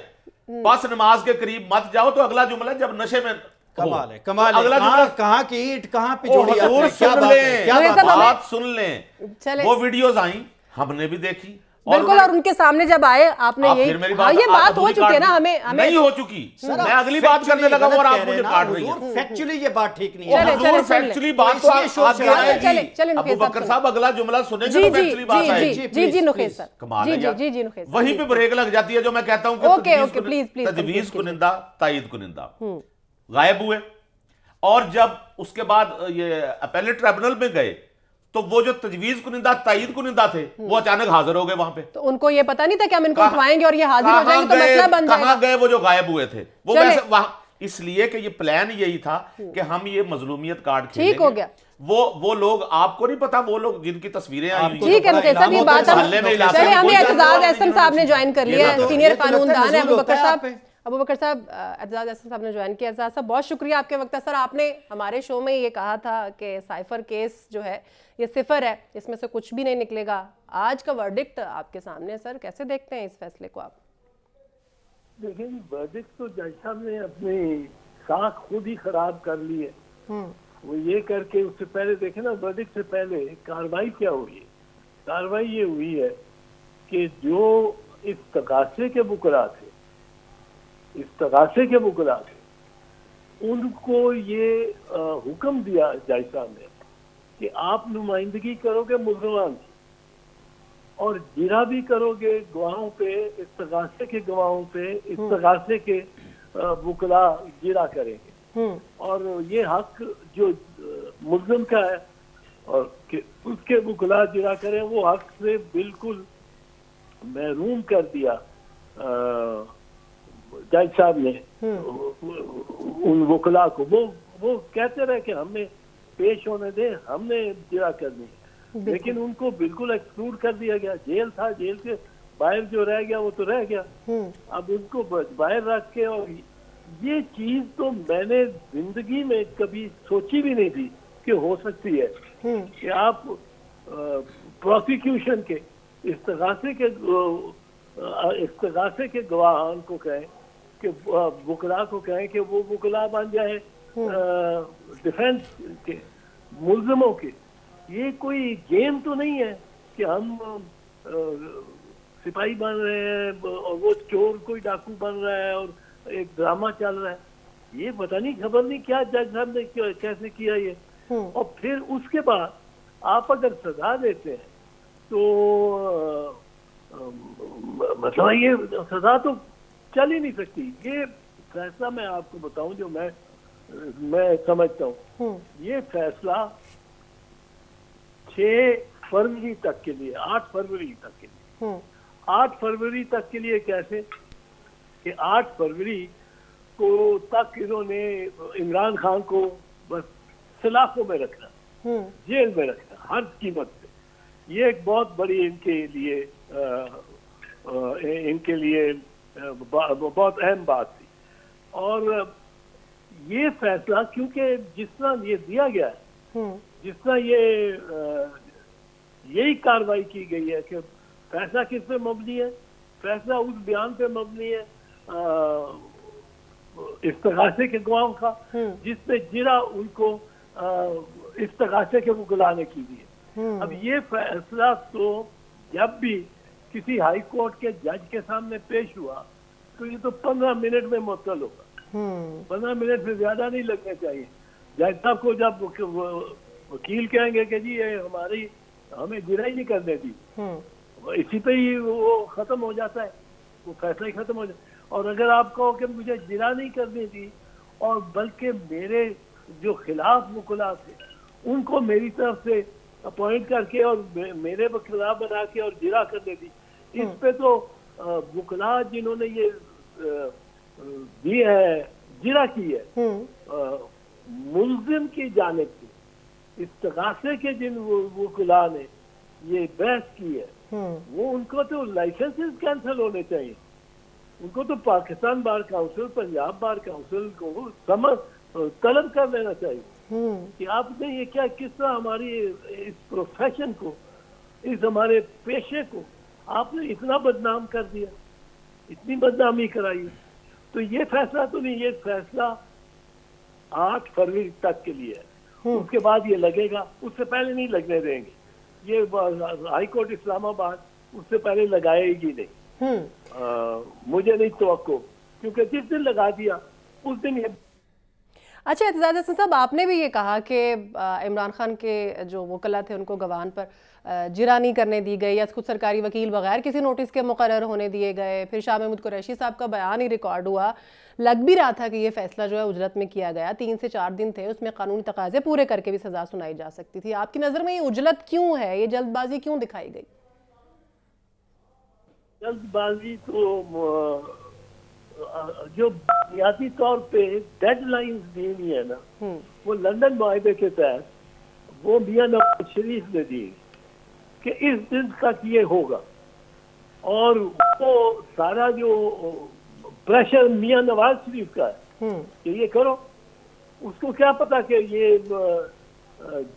बस नमाज के करीब मत जाओ तो अगला जुमला जब नशे में कमाल है कमाल तो अगला जुमला कहां की ईट कहां पे जोड़ी हजूर सुन लें तो आप सुन लें वो वीडियोस आई हमने भी देखी बिल्कुल और उनके सामने जब आए आपने आप हाँ, ये तो बात, ये बात हो चुकी है ना हमें हमें नहीं हो चुकी मैं अगली बात करने लगा और आप मुझे काट रही हैं फैक्चुअली ये बात ठीक नहीं है चले फैक्चुअली बात तो आप चले चले अबू बकर साहब अगला जुमला सुनेंगे तो फैक्चुअली बात आएगी जी जी नुखेस सर कमाल जी जी जी नुखेस वहीं पे ब्रेक लग जाती है जो मैं कहता हूं कि तजवीज कुनिंदा तायद कुनिंदा हम्म गायब हुए और जब उसके बाद ये अपेलेट ट्रिब्यूनल में गए तो वो जो तजवीज कुनिंदा तयद कुनिंदा थे वो हम्म। अचानक हाजिर हो गए वहां पे तो उनको ये पता नहीं था कि हम इनको उठवाएंगे और ये हाजिर हो जाएंगे तो मसला बन जाएगा कहां गए वो जो गायब हुए थे वो वैसे वहां इसलिए कि ये प्लान यही था हम्म। कि हम ये मजलूमियत कार्ड ठीक हो गया वो वो लोग आपको नहीं पता वो लोग जिनकी तस्वीरें आई ठीक है मुकेश साहब ये बात हमें एतजाज एहसन साहब ने ज्वाइन कर लिया सीनियर तो तो कानूनदान है अबू बकर साहब अबू बकर साहब एजाज असद साहब ने ज्वाइन किया एजाज साहब बहुत शुक्रिया आपके वक्त सर आपने हमारे शो में ये कहा था कि साइफर केस जो है ये सिफर है इसमें से कुछ भी नहीं निकलेगा आज का वर्डिक्ट आपके सामने सर कैसे देखते हैं इस फैसले को आप देखिए वर्डिक्ट तो जज साहब ने अपनी साख खुद ही खराब कर ली है हम्म। वो ये करके उससे पहले देखे ना वर्डिक्ट से पहले कार्रवाई क्या हुई कार्रवाई ये हुई है कि जो इस तकाशे के बुकरा थे इस तगासे के मुगला थे उनको ये हुक्म दिया जायसा ने कि आप नुमाइंदगी करोगे मुसलमान की और जिरा भी करोगे गवाहों पे इस तगासे के गवाहों पे इस हम्म। तगासे के बुकला जिरा करेंगे हम्म। और ये हक जो मुजलम का है और कि उसके बुकला जिरा करें वो हक से बिल्कुल महरूम कर दिया आ, जज साहब ने हम्म। उन वकला को वो वो कहते रहे कि हमने पेश होने दे हमने जरा करनी लेकिन उनको बिल्कुल एक्सक्लूड कर दिया गया जेल था जेल के बाहर जो रह गया वो तो रह गया हम्म। अब उनको बाहर रख के और ये चीज तो मैंने जिंदगी में कभी सोची भी नहीं थी कि हो सकती है हम्म। कि आप प्रोसिक्यूशन के इस्तगासे के इस्तगासे के गवाहान को कहें कि वकला को कहें कि वो वकला बन जाए डिफेंस हम्म। के मुलजमों के ये कोई गेम तो नहीं है कि हम आ, सिपाही बन रहे हैं और वो चोर कोई डाकू बन रहा है और एक ड्रामा चल रहा है ये पता नहीं खबर नहीं क्या जज साहब ने कैसे किया ये हम्म। और फिर उसके बाद आप अगर सजा देते हैं तो मतलब ये सजा तो चल ही नहीं सकती ये फैसला मैं आपको बताऊं जो मैं मैं समझता हूँ हम्म। ये फैसला छ फरवरी तक के लिए आठ फरवरी तक के लिए हम्म। आठ फरवरी तक के लिए कैसे कि आठ फरवरी को तक इन्होंने इमरान खान को बस सलाखों में रखना हम्म। जेल में रखना हर कीमत पे ये एक बहुत बड़ी इनके लिए आ, आ, इनके लिए बहुत अहम बात थी और ये फैसला क्योंकि जिस तरह ये दिया गया है हम्म। जिस तरह ये यही कार्रवाई की गई है कि फैसला किस पे मबनी है फैसला उस बयान पे मबनी है इस्तगासे के गुआम का हम्म। जिसपे जिरा उनको इस्तगासे के वो गुलाने की दी है हम्म। अब ये फैसला तो जब भी किसी हाई कोर्ट के जज के सामने पेश हुआ तो ये तो पंद्रह मिनट में मुतल होगा हम्म। पंद्रह मिनट से ज्यादा नहीं लगने चाहिए जज साहब को जब वकील कहेंगे कि जी ये हमारी हमें गिराई नहीं करने दी हम्म। इसी पे ही वो खत्म हो जाता है वो फैसला ही खत्म हो जाता है और अगर आप कहो कि मुझे जिरा नहीं करने दी और बल्कि मेरे जो खिलाफ मुकुला थे उनको मेरी तरफ से अपॉइंट करके और मेरे खिलाफ बना के और जिला करने दी इस हम्म। पे तो वकला जिन्होंने ये दी है जिला की है हम्म। मुलजिम की जानब से इस तकासे के जिन वकला ने ये बहस की है हम्म। वो उनको तो लाइसेंसेस कैंसिल होने चाहिए उनको तो Pakistan bar council Punjab bar council को समझ तलब कर लेना चाहिए हम्म। कि आपने ये क्या किस तरह हमारी इस प्रोफेशन को इस हमारे पेशे को आपने इतना बदनाम कर दिया इतनी बदनामी कराई तो ये फैसला तो नहीं ये फैसला आठ फरवरी तक के लिए है हम्म। उसके बाद ये लगेगा उससे पहले नहीं लगने देंगे ये हाईकोर्ट इस्लामाबाद उससे पहले लगाएगी नहीं आ, हम्म। मुझे नहीं तो क्योंकि जिस दिन लगा दिया उस दिन ये अच्छा एतजाज हसन साहब आपने भी ये कहा कि इमरान खान के जो वकला थे उनको गवान पर जिरानी करने दी गई या खुद सरकारी वकील बगैर किसी नोटिस के मुकर होने दिए गए फिर शाह महमूद कुरैशी साहब का बयान ही रिकॉर्ड हुआ लग भी रहा था कि ये फैसला जो है उजरत में किया गया तीन से चार दिन थे उसमें कानूनी तकाजे पूरे करके भी सज़ा सुनाई जा सकती थी आपकी नज़र में ये उजलत क्यों है ये जल्दबाजी क्यों दिखाई गई जल्दबाजी तो जो बुनियादी तौर पे डेडलाइन दी हुई है ना हम्म। वो लंदन माहे के तहत वो मियाँ नवाज शरीफ ने दी कि इस दिन तक ये होगा और वो सारा जो प्रेशर मियाँ नवाज शरीफ का है हम्म। कि ये करो उसको क्या पता कि ये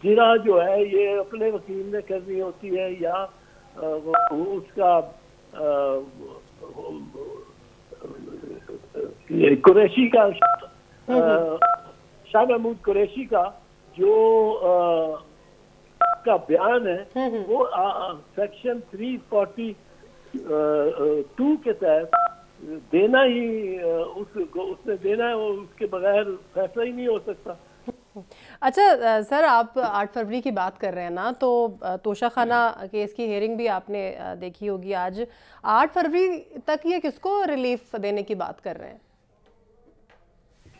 जिरा जो है ये अपने वकील ने करनी होती है या उसका कुरैशी का हाँ शाह महमूद कुरैशी का जो आ, का बयान है हाँ वो सेक्शन थ्री फोर्टी टू के तहत देना ही उस उसने देना है वो उसके बगैर फैसला ही नहीं हो सकता अच्छा सर आप 8 फरवरी की बात कर रहे हैं ना तो तोशाखाना केस की हेयरिंग भी आपने देखी होगी आज 8 फरवरी तक ये किसको रिलीफ देने की बात कर रहे हैं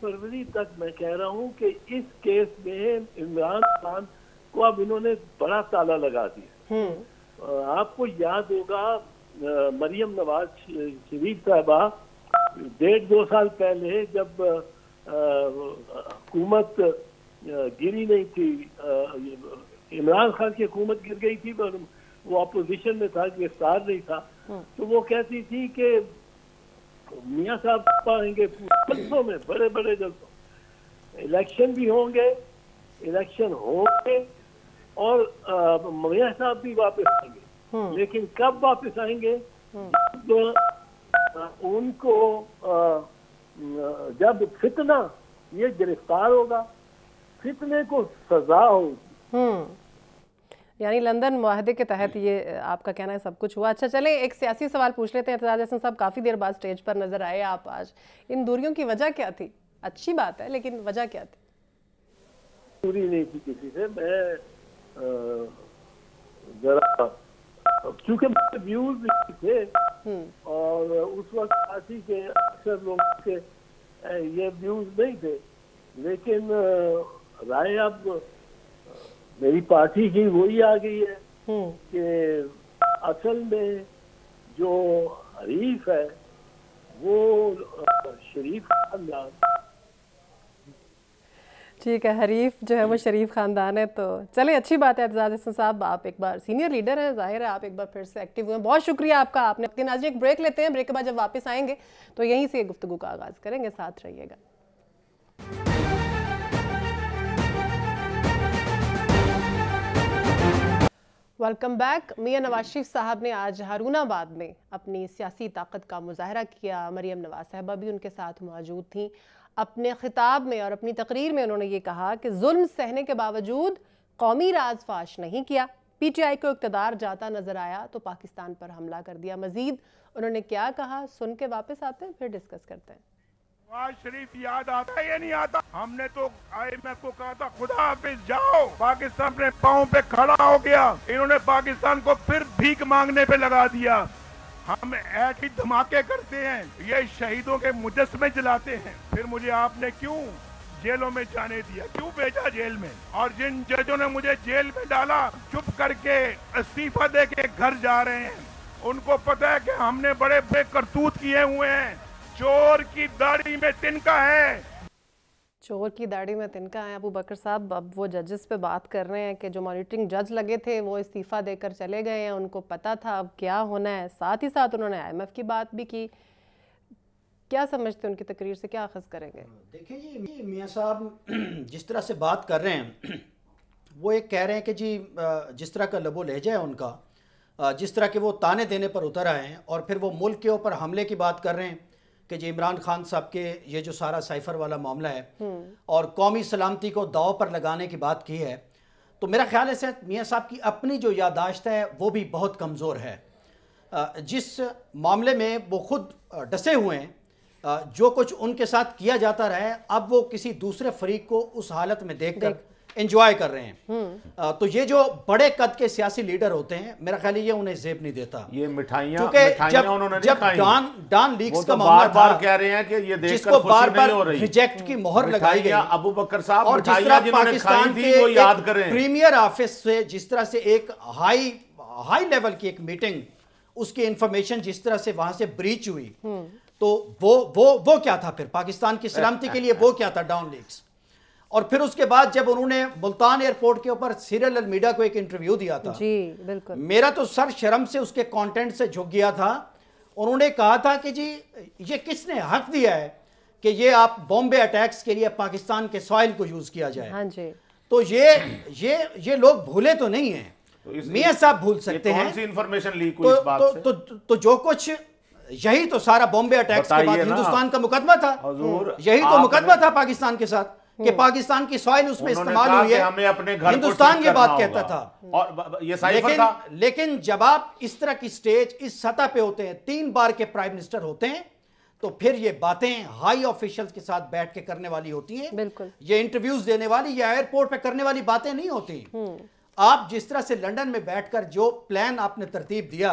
फरवरी तक मैं कह रहा हूँ कि इस केस में इमरान खान को अब इन्होंने बड़ा ताला लगा दिया हम्म। आपको याद होगा मरियम नवाज शरीफ साहबा डेढ़ दो साल पहले जब हुकूमत गिरी नहीं थी इमरान खान की हुकूमत गिर गई थी पर वो अपोजिशन में था गिरफ्तार नहीं था हम्म। तो वो कहती थी कि मियाँ साहब पाएंगे जल्दों में बड़े बड़े जल्दों इलेक्शन भी होंगे इलेक्शन होंगे और मियाँ साहब भी वापस आएंगे हम्म। लेकिन कब वापस आएंगे हम्म। उनको जब फितना ये गिरफ्तार होगा फितने को सजा होगी हम्म। यानी लंदन माहदे के तहत ये आपका कहना है सब कुछ हुआ अच्छा चले एक सियासी सवाल पूछ लेते हैं एतराज हसन साहब काफ़ी देर बाद स्टेज पर नजर आए आप आज इन दूरियों की वजह क्या थी अच्छी बात है लेकिन वजह क्या थी दूरी नहीं थी किसी से मैं जरा क्योंकि मेरे व्यूज थे हम्म। और उस वक्त काशी के अक्सर लोग के ये व्यूज नहीं थे लेकिन राय अब मेरी पार्टी की वही आ गई है हम्म। कि असल में जो हरीफ है वो शरीफ खानदान ठीक है हरीफ जो है वो हम्म। शरीफ खानदान है तो चले अच्छी बात है एतजाज हसन साहब आप एक बार सीनियर लीडर हैं जाहिर है आप एक बार फिर से एक्टिव हुए हैं बहुत शुक्रिया आपका आपने अपने नाजी एक ब्रेक लेते हैं ब्रेक के बाद जब वापस आएंगे तो यहीं से गुफ्तु का आगाज़ करेंगे साथ रहिएगा वेलकम बैक मियां नवाज शरीफ साहब ने आज हारूनाबाद में अपनी सियासी ताकत का मुजाहरा किया मरियम नवाज साहबा भी उनके साथ मौजूद थीं अपने ख़िताब में और अपनी तकरीर में उन्होंने ये कहा कि जुल्म सहने के बावजूद कौमी राज फाश नहीं किया पीटीआई को इकतदार जाता नजर आया तो पाकिस्तान पर हमला कर दिया मजीद उन्होंने क्या कहा सुन के वापस आते हैं फिर डिस्कस करते हैं नवाज शरीफ याद आता या नहीं आता हमने तो आईएमएफ को कहा था खुदा हाफिज जाओ पाकिस्तान अपने पाँव पे खड़ा हो गया इन्होंने पाकिस्तान को फिर भीख मांगने पे लगा दिया हम ऐसे धमाके करते हैं ये शहीदों के मुजस्मे जलाते हैं फिर मुझे आपने क्यों जेलों में जाने दिया क्यों भेजा जेल में और जिन जजों ने मुझे जेल में डाला चुप करके इस्तीफा दे के घर जा रहे हैं उनको पता है कि हमने बड़े बड़े करतूत किए हुए हैं चोर की दाढ़ी में तिनका है चोर की दाढ़ी में तिनका है अबू बकर साहब अब वो जजेस पे बात कर रहे हैं कि जो मॉनिटरिंग जज लगे थे वो इस्तीफ़ा देकर चले गए हैं उनको पता था अब क्या होना है साथ ही साथ उन्होंने आईएमएफ की बात भी की क्या समझते हैं उनकी तकरीर से क्या अखज करेंगे देखिए जी मियाँ साहब जिस तरह से बात कर रहे हैं वो एक कह रहे हैं कि जी जिस तरह का लबो लहजा है उनका जिस तरह के वो ताने देने पर उतर आए हैं और फिर वो मुल्क के ऊपर हमले की बात कर रहे हैं कि जी इमरान खान साहब के ये जो सारा साइफर वाला मामला है हम्म। और कौमी सलामती को दाव पर लगाने की बात की है तो मेरा ख्याल है सर मियाँ साहब की अपनी जो यादाश्त है वो भी बहुत कमज़ोर है जिस मामले में वो खुद डसे हुए हैं जो कुछ उनके साथ किया जाता रहा है अब वो किसी दूसरे फरीक को उस हालत में देखकर देख इंजॉय कर रहे हैं हम्म। तो ये जो बड़े कद के सियासी लीडर होते हैं मेरा ख्याल ये उन्हें जेब नहीं देता ये मिठाइयां जब जब डॉन डॉन का तो मामला बार बार कह रहे हैं कि ये जिसको बार बार रिजेक्ट की मोहर लगाई गई अबू बकर साहब और जिस तरह पाकिस्तान याद करें प्रीमियर ऑफिस से जिस तरह से एक हाई हाई लेवल की एक मीटिंग उसकी इंफॉर्मेशन जिस तरह से वहां से ब्रीच हुई हम्म। तो वो वो वो क्या था फिर पाकिस्तान की सलामती के लिए वो क्या था डाउन लीग्स और फिर उसके बाद जब उन्होंने मुल्तान एयरपोर्ट के ऊपर सीरियल अलमीडा को एक इंटरव्यू दिया था जी बिल्कुल मेरा तो सर शर्म से उसके कंटेंट से झुक गया था उन्होंने कहा था कि जी ये किसने हक दिया है कि ये आप बॉम्बे अटैक्स के लिए पाकिस्तान के सॉइल को यूज़ किया जाए हाँ जी तो ये ये ये लोग भूले तो नहीं है तो मियाँ साहब भूल सकते हैं इन्फॉर्मेशन ली तो, बात तो, से? तो, तो जो कुछ यही तो सारा बॉम्बे अटैक्स के बाद हिंदुस्तान का मुकदमा था यही तो मुकदमा था पाकिस्तान के साथ कि हम्म। पाकिस्तान की सॉइल उसमें इस्तेमाल हुई है हमें अपने घर हिंदुस्तान ये बात कहता था और ये लेकिन था। लेकिन जब आप इस तरह की स्टेज इस सतह पे होते हैं तीन बार के प्राइम मिनिस्टर होते हैं तो फिर ये बातें हाई ऑफिशियल्स के साथ बैठ के करने वाली होती हैं ये इंटरव्यूज देने वाली या एयरपोर्ट पे करने वाली बातें नहीं होती हम्म। आप जिस तरह से लंडन में बैठकर जो प्लान आपने तरतीब दिया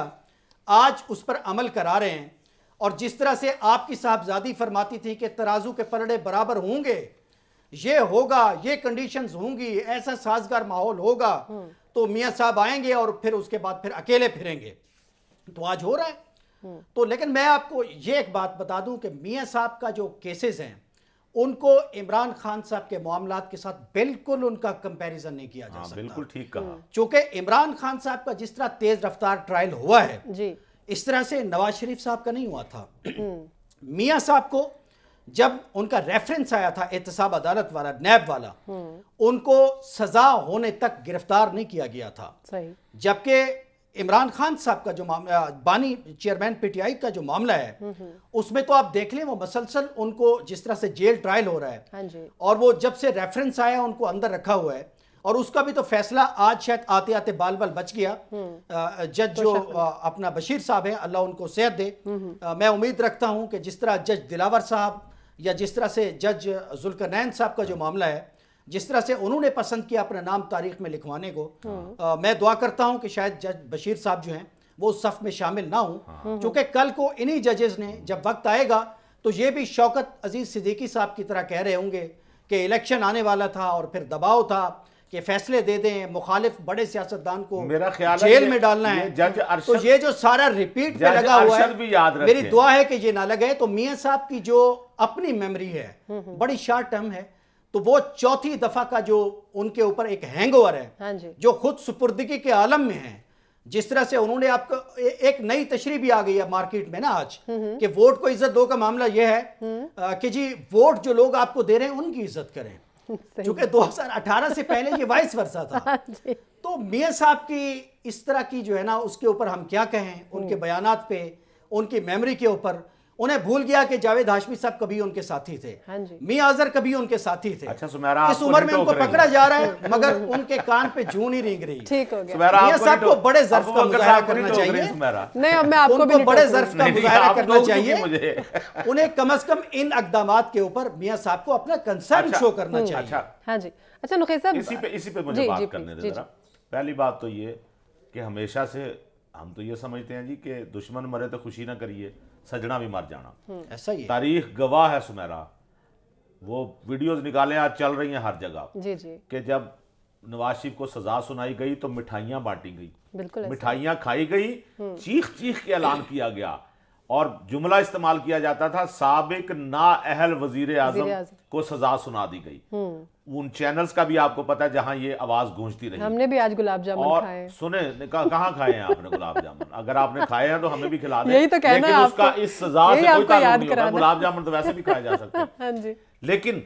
आज उस पर अमल करा रहे हैं और जिस तरह से आपकी साहबजादी फरमाती थी कि तराजू के पलड़े बराबर होंगे ये होगा ये कंडीशंस होंगी ऐसा साजगार माहौल होगा हम्म। तो मियाँ साहब आएंगे और फिर उसके बाद फिर अकेले फिरेंगे तो आज हो रहा है हम्म। तो लेकिन मैं आपको ये एक बात बता दूं कि मियाँ साहब का जो केसेस हैं उनको इमरान खान साहब के मामला के साथ बिल्कुल उनका कंपैरिजन नहीं किया जा हाँ, सकता बिल्कुल ठीक कहा चूंकि हम्म। इमरान खान साहब का जिस तरह तेज रफ्तार ट्रायल हुआ है जी इस तरह से नवाज शरीफ साहब का नहीं हुआ था मियाँ साहब को जब उनका रेफरेंस आया था एहतसाब अदालत वाला नैब वाला उनको सजा होने तक गिरफ्तार नहीं किया गया था जबकि इमरान खान साहब का जो मामला बानी चेयरमैन पीटीआई का जो मामला है उसमें तो आप देख लें वो मसलसल उनको जिस तरह से जेल ट्रायल हो रहा है हाँ और वो जब से रेफरेंस आया उनको अंदर रखा हुआ है और उसका भी तो फैसला आज शायद आते आते बाल बाल बच गया हम्म। जज जो अपना बशीर साहब है अल्लाह उनको सेहत दे हम्म। मैं उम्मीद रखता हूं कि जिस तरह जज दिलावर साहब या जिस तरह से जज नैन साहब का जो मामला है जिस तरह से उन्होंने पसंद किया अपना नाम तारीख में लिखवाने को आ, हाँ। मैं दुआ करता हूं कि शायद जज बशीर साहब जो हैं वो उस सफ़ में शामिल ना हों हाँ। हाँ, क्योंकि कल को इन्हीं जजेस ने जब वक्त आएगा तो ये भी शौकत अजीज़ सिद्दीकी साहब की तरह कह रहे होंगे कि इलेक्शन आने वाला था और फिर दबाव था कि फैसले दे दें मुखालिफ बड़े सियासतदान को मेरा ख्याल जेल में डालना है जज तो ये जो सारा रिपीट पे लगा हुआ है भी याद मेरी दुआ है कि ये ना लगे तो मियाँ साहब की जो अपनी मेमोरी है हम्म, हम्म। बड़ी शॉर्ट टर्म है तो वो चौथी दफा का जो उनके ऊपर एक हैंगओवर है हाँ जो खुद सुपुर्दगी के आलम में है जिस तरह से उन्होंने आपको एक नई तशरी भी आ गई है मार्केट में ना आज हम्म, कि वोट को इज्जत दो का मामला यह है कि जी वोट जो लोग आपको दे रहे हैं उनकी इज्जत करें चूंकि 2018 से पहले ये वाइस वर्षा था हाँ तो मेयर साहब की इस तरह की जो है ना उसके ऊपर हम क्या कहें हम्म। उनके बयान पे उनकी मेमोरी के ऊपर उन्हें भूल गया कि जावेद हाशमी साहब कभी उनके साथी थे मी हाँ मियाँ अजहर कभी उनके साथी थे अच्छा इस उम्र में तो उनको पकड़ा जा रहा है मगर उनके कान पे जू नहीं रिंग रही ठीक साहब को तो- बड़े जर्फ का मुजाहरा करना तो चाहिए नहीं मैं आपको भी बड़े जर्फ का मुजाहरा करना चाहिए उन्हें कम अज कम इन इकदाम के ऊपर मियाँ साहब को अपना कंसर्न अच्छा। शो करना हम्म। चाहिए अच्छा। हाँ जी अच्छा नुखेद साहब इसी पे इसी पे मुझे जी, बात जी, करने दे जरा पहली बात तो ये कि हमेशा से हम तो ये समझते हैं जी कि दुश्मन मरे तो खुशी ना करिए सजना भी मर जाना हम्म। ऐसा ही तारीख गवाह है सुमेरा वो वीडियोस निकाले आज चल रही हैं हर जगह जी जी कि जब नवाज शरीफ को सजा सुनाई गई तो मिठाइयां बांटी गई बिल्कुल मिठाइयां खाई गई हम्म। चीख चीख के ऐलान किया गया और जुमला इस्तेमाल किया जाता था साबिक ना अहल वजीर आजम को सजा सुना दी गई हम्म। उन चैनल्स का भी आपको पता है जहां ये आवाज गूंजती रही हमने भी आज गुलाब जामुन और सुने कहा खाए हैं आपने गुलाब जामुन अगर आपने खाए हैं तो हमें भी खिला दें यही तो कहना लेकिन उसका इस सजा से कोई ताल्लुक नहीं होता गुलाब जामुन तो वैसे भी खाया जा सकता है हाँ लेकिन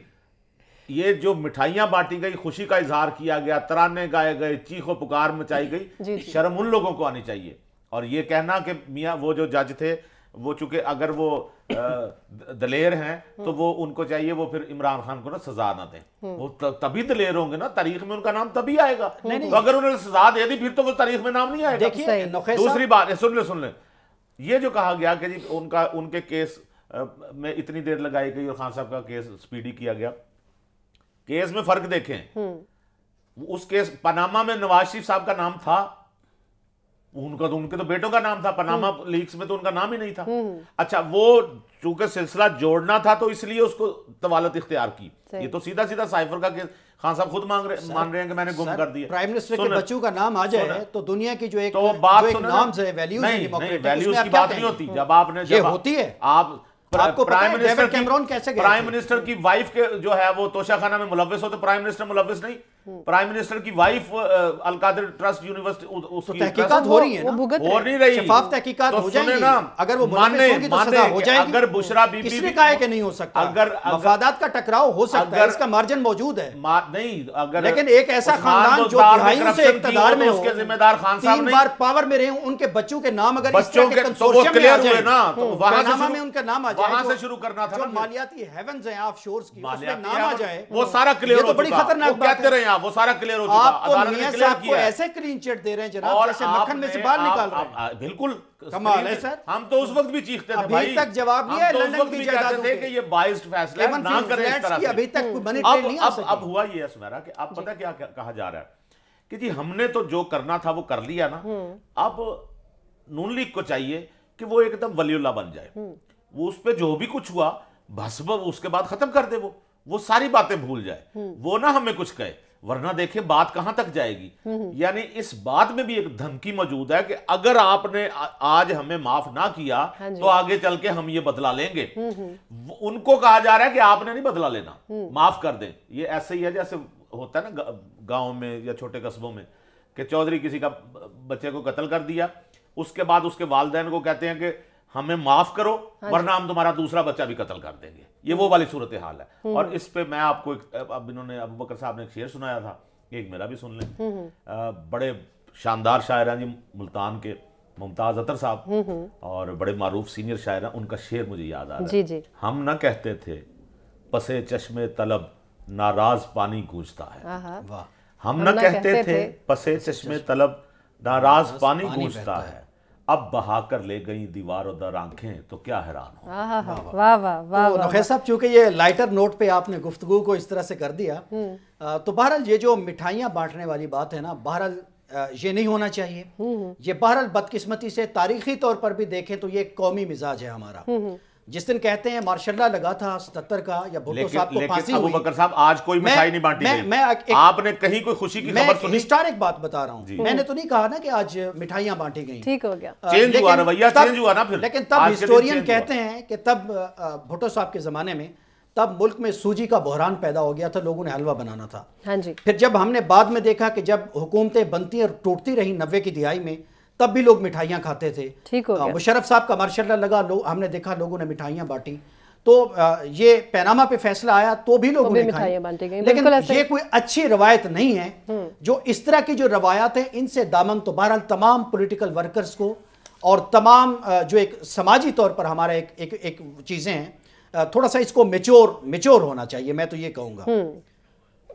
ये जो मिठाइयां बांटी गई खुशी का इजहार किया गया तराने गाए गए चीखो पुकार मचाई गई शर्म उन लोगों को आनी चाहिए और ये कहना कि मियाँ वो जो जज थे वो चूंकि अगर वो दलेर हैं तो वो उनको चाहिए वो फिर इमरान खान को ना सजा ना दें हम्म। वो तभी दलेर होंगे ना तारीख में उनका नाम तभी आएगा तो अगर उन्होंने सजा दे दी फिर तो वो तारीख में नाम नहीं आएगा दूसरी बात सुन ले सुन ले ये जो कहा गया कि जी उनका उनके केस में इतनी देर लगाई गई और खान साहब का केस स्पीडी किया गया केस में फर्क देखें हम्म। उस केस पनामा में नवाज शरीफ साहब का नाम था उनका तो उनके तो बेटों का नाम था पनामा हम्म। लीक्स में तो उनका नाम ही नहीं था हम्म। अच्छा वो चूंकि सिलसिला जोड़ना था तो इसलिए उसको तवालत इख्तियार की ये तो सीधा सीधा साइफर का खान साहब खुद मांग रहे मान रहे हैं कि मैंने गुम कर दिया प्राइम मिनिस्टर के बच्चों का नाम आ जाए तो दुनिया की जो एक तो बात नाम से नाम्स है वैल्यूज नहीं, वैल्यूज की बात नहीं होती जब आपने ये होती है आप आपको प्राइम मिनिस्टर कैमरॉन कैसे प्राइम मिनिस्टर की वाइफ के जो है वो तोशाखाना में मुलविस हो तो प्राइम मिनिस्टर मुलविस नहीं प्राइम मिनिस्टर की वाइफ अलकादर ट्रस्ट यूनिवर्सिटी उसकी हो रही है ना हो नहीं रही शफाफ तहकीकात तो हो जाएगी अगर वो मानने तो हो जाएगी अगर बुशरा बीबी किसने कहा है कि नहीं हो सकता अगर मफादात का टकराव हो सकता है इसका मार्जिन मौजूद है नहीं अगर लेकिन एक ऐसा खानदान तो जो दिहाइयों से इकतदार में तो उसके जिम्मेदार खान साहब बार पावर में रहे उनके बच्चों के नाम अगर बच्चों के क्लियर हुए ना तो वहां में उनका नाम आ जाए वहां से शुरू करना था मालियाती हेवंस है ऑफशोर्स की उसमें नाम आ जाए वो सारा क्लियर तो बड़ी खतरनाक बात है गया वो सारा क्लियर हो चुका आपको ने क्लियर किया ऐसे क्लीन चिट दे रहे हैं जनाब और जैसे मक्खन में से बाहर निकाल रहे हैं बिल्कुल कमाल है सर हम तो उस वक्त भी चीखते थे भाई तक जवाब नहीं है तो लंदन की जायदाद थे कि ये बाइस्ड फैसला है ना करने इस तरह से अभी तक कोई हम्म। बनी नहीं अब अब हुआ ये है सुमेरा कि आप पता क्या कहा जा रहा है कि जी हमने तो जो करना था वो कर लिया ना हम्म। अब नून लीग को चाहिए कि वो एकदम वलीउल्लाह बन जाए हम्म। वो उस पर जो भी कुछ हुआ भस्म उसके बाद खत्म कर दे वो वो सारी बातें भूल जाए वो ना हमें कुछ कहे वरना देखे बात कहां तक जाएगी हम्म, हम्म। यानी इस बात में भी एक धमकी मौजूद है कि अगर आपने आज हमें माफ ना किया हाँ तो आगे चल के हम ये बदला लेंगे हम्म, उनको कहा जा रहा है कि आपने नहीं बदला लेना माफ कर दे ये ऐसे ही है जैसे होता है ना गाँव में या छोटे कस्बों में कि चौधरी किसी का बच्चे को कत्ल कर दिया उसके बाद उसके वालदेन को कहते हैं कि हमें माफ करो हाँ वरना हम तुम्हारा दूसरा बच्चा भी कत्ल कर देंगे ये वो वाली सूरत हाल है हम्म। और इस पे मैं आपको एक अब इन्होंने अबू बकर साहब ने एक शेर सुनाया था एक मेरा भी सुन लें हम्म, हम्म। बड़े शानदार शायर हैं जी मुल्तान के मुमताज अतर साहब और बड़े मारूफ सीनियर शायर हैं उनका शेर मुझे याद आ रहा है हम ना कहते थे पसे चश्मे तलब नाराज पानी गूंजता है हम ना कहते थे पसे चश्मे तलब नाराज पानी गूंजता है अब बहा कर ले गई दीवार उधर आंखें तो क्या हैरान हो वाह वाह वाह वाह तो साहब चूंकि ये लाइटर नोट पे आपने गुफ्तगु को इस तरह से कर दिया हम्म। तो बहरहाल ये जो मिठाइयाँ बांटने वाली बात है ना बहरहाल ये नहीं होना चाहिए हम्म, हम्म। ये बहरहाल बदकिस्मती से तारीखी तौर पर भी देखें तो ये कौमी मिजाज है हमारा जिस दिन कहते हैं मार्शल्ला लगा था सतर का या भुट्टो साहब को फांसी हुई बकर साहब आज कोई मिठाई नहीं बांटी मैं, मैं एक, आपने कहीं कोई खुशी की खबर सुनी हिस्टोरिक बात बता रहा हूँ मैंने तो नहीं कहा ना कि आज मिठाइयां बांटी गई ठीक हो गया चेंज हुआ रवैया चेंज हुआ ना फिर लेकिन तब हिस्टोरियन कहते हैं कि तब भुट्टो साहब के जमाने में तब मुल्क में सूजी का बहरान पैदा हो गया था लोगों ने हलवा बनाना था हाँ जी फिर जब हमने बाद में देखा कि जब हुकूमतें बनती और टूटती रही नब्बे की दिहाई में तब भी लोग मिठाइयाँ खाते थे ठीक हो हाँ, मुशरफ साहब का मार्शल लगा लो, हमने देखा लोगों ने मिठाइयाँ बांटी तो ये पैनामा पे फैसला आया तो भी लोगों तो ने खाई लेकिन ये कोई अच्छी रवायत नहीं है हम्म। जो इस तरह की जो रवायात है इनसे दामन तो बहरहाल तमाम पॉलिटिकल वर्कर्स को और तमाम जो एक समाजी तौर पर हमारा एक एक, एक चीज़ें हैं थोड़ा सा इसको मेच्योर मेच्योर होना चाहिए मैं तो ये कहूँगा हम्म।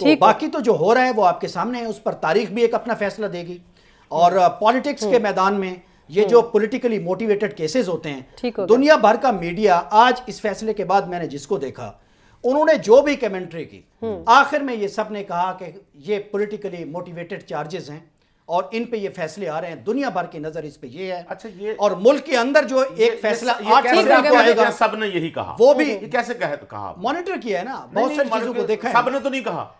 तो बाकी तो जो हो रहा है वो आपके सामने है उस पर तारीख भी एक अपना फैसला देगी और हम्म। पॉलिटिक्स के हम्म। मैदान में ये जो पॉलिटिकली मोटिवेटेड केसेस होते हैं हो दुनिया भर का मीडिया आज इस फैसले के बाद मैंने जिसको देखा उन्होंने जो भी कमेंट्री की हम्म। आखिर में ये सब ने कहा कि ये पॉलिटिकली मोटिवेटेड चार्जेस हैं और इन पे ये फैसले आ रहे हैं दुनिया भर की नजर इस पे ये है अच्छा ये और मुल्क के अंदर जो एक फैसला आठ सबने यही कहा वो भी कैसे कहा मॉनिटर किया है ना बहुत सारी चीजों को देखा सबने तो नहीं कहा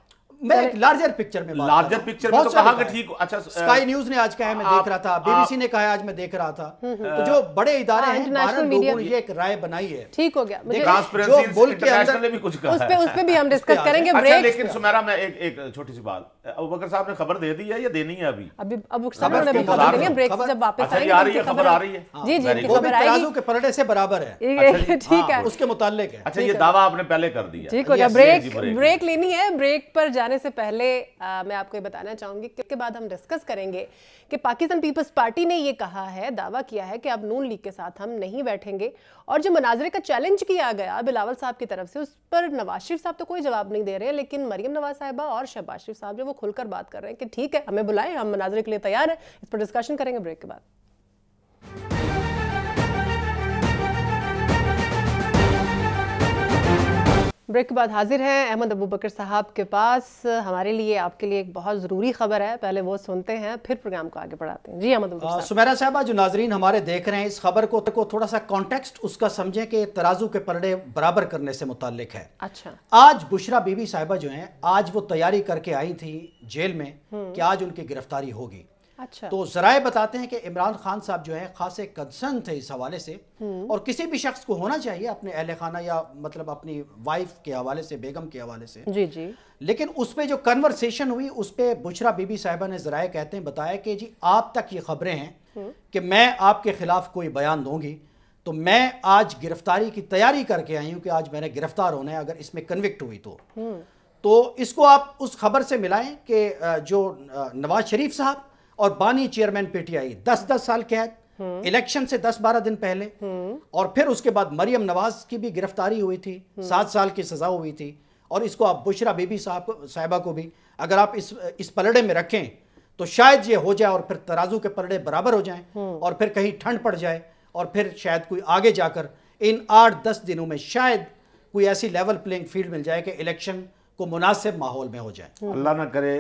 मैं एक लार्जर पिक्चर में लार्जर पिक्चर में तो कहा कि ठीक अच्छा स्काई न्यूज ने आज कहा मैं देख रहा था बीबीसी ने कहा आज मैं देख रहा था हम्म, हम्म। तो जो बड़े इदारे हाँ, हैं बारह लोगों ने एक राय बनाई है ठीक हो गया जो मुल्क के ने भी कुछ कहा उस पे उस पे भी हम डिस्कस अच्छा, करेंगे ब्रेक अच्छा, लेकिन सुमेरा मैं एक एक छोटी सी बात अबू बकर साहब ने खबर दे दी है या देनी है अभी अभी साहब अब खबर दे दी है ब्रेक से जब वापस अच्छा, आएंगे आ रही है खबर आ रही है हाँ। जी जी खबर आएगी तराजू के पलड़े से बराबर है ठीक है हाँ, उसके मुताल्लिक है अच्छा ये दावा आपने पहले कर दिया ठीक हो गया ब्रेक ब्रेक लेनी है ब्रेक पर जा जाने से पहले आ, मैं आपको ये बताना चाहूँगी कि बाद हम डिस्कस करेंगे कि पाकिस्तान पीपल्स पार्टी ने ये कहा है दावा किया है कि अब नून लीग के साथ हम नहीं बैठेंगे और जो मनाजरे का चैलेंज किया गया बिलावल साहब की तरफ से उस पर नवाज शरीफ साहब तो कोई जवाब नहीं दे रहे हैं लेकिन मरियम नवाज साहिबा और शहबाज शरीफ साहब जो वो खुलकर बात कर रहे हैं कि ठीक है हमें बुलाएं हम मनाजरे के लिए तैयार हैं इस पर डिस्कशन करेंगे ब्रेक के बाद ब्रेक के बाद हाजिर हैं अहमद अबू बकर साहब के पास हमारे लिए आपके लिए एक बहुत ज़रूरी खबर है पहले वो सुनते हैं फिर प्रोग्राम को आगे बढ़ाते हैं जी अहमद सुमेरा साहबा जो नाजरीन हमारे देख रहे हैं इस खबर को, को थोड़ा सा कॉन्टेक्स्ट उसका समझें कि तराजू के पलड़े बराबर करने से मुतक है अच्छा आज बुशरा बीबी साहिबा जो हैं आज वो तैयारी करके आई थी जेल में हम्म। कि आज उनकी गिरफ्तारी होगी अच्छा तो जराए बताते हैं कि इमरान खान साहब जो है खासे कंसर्न थे इस हवाले से हम्म। और किसी भी शख्स को होना चाहिए अपने अहल खाना या मतलब अपनी वाइफ के हवाले से बेगम के हवाले से जी जी लेकिन उस पर जो कन्वर्सेशन हुई उस पर बुशरा बीबी साहिबा ने जराए कहते हैं बताया कि जी आप तक ये खबरें हैं हम्म। कि मैं आपके खिलाफ कोई बयान दूंगी तो मैं आज गिरफ्तारी की तैयारी करके आई हूँ कि आज मैंने गिरफ्तार होना है अगर इसमें कन्विक्ट हुई तो हम्म। तो इसको आप उस खबर से मिलाएं कि जो नवाज शरीफ साहब और बानी चेयरमैन पीटीआई दस दस साल कैद इलेक्शन हम्म। से दस बारह दिन पहले हम्म। और फिर उसके बाद मरियम नवाज की भी गिरफ्तारी हुई थी हम्म। सात साल की सजा हुई थी और इसको आप बुशरा बीबी साहब साहिबा को भी अगर आप इस इस पलड़े में रखें तो शायद ये हो जाए और फिर तराजू के पलड़े बराबर हो जाएं और फिर कहीं ठंड पड़ जाए और फिर शायद कोई आगे जाकर इन आठ दस दिनों में शायद कोई ऐसी लेवल प्लेइंग फील्ड मिल जाए कि इलेक्शन को मुनासिब माहौल में हो जाए अल्लाह ना करे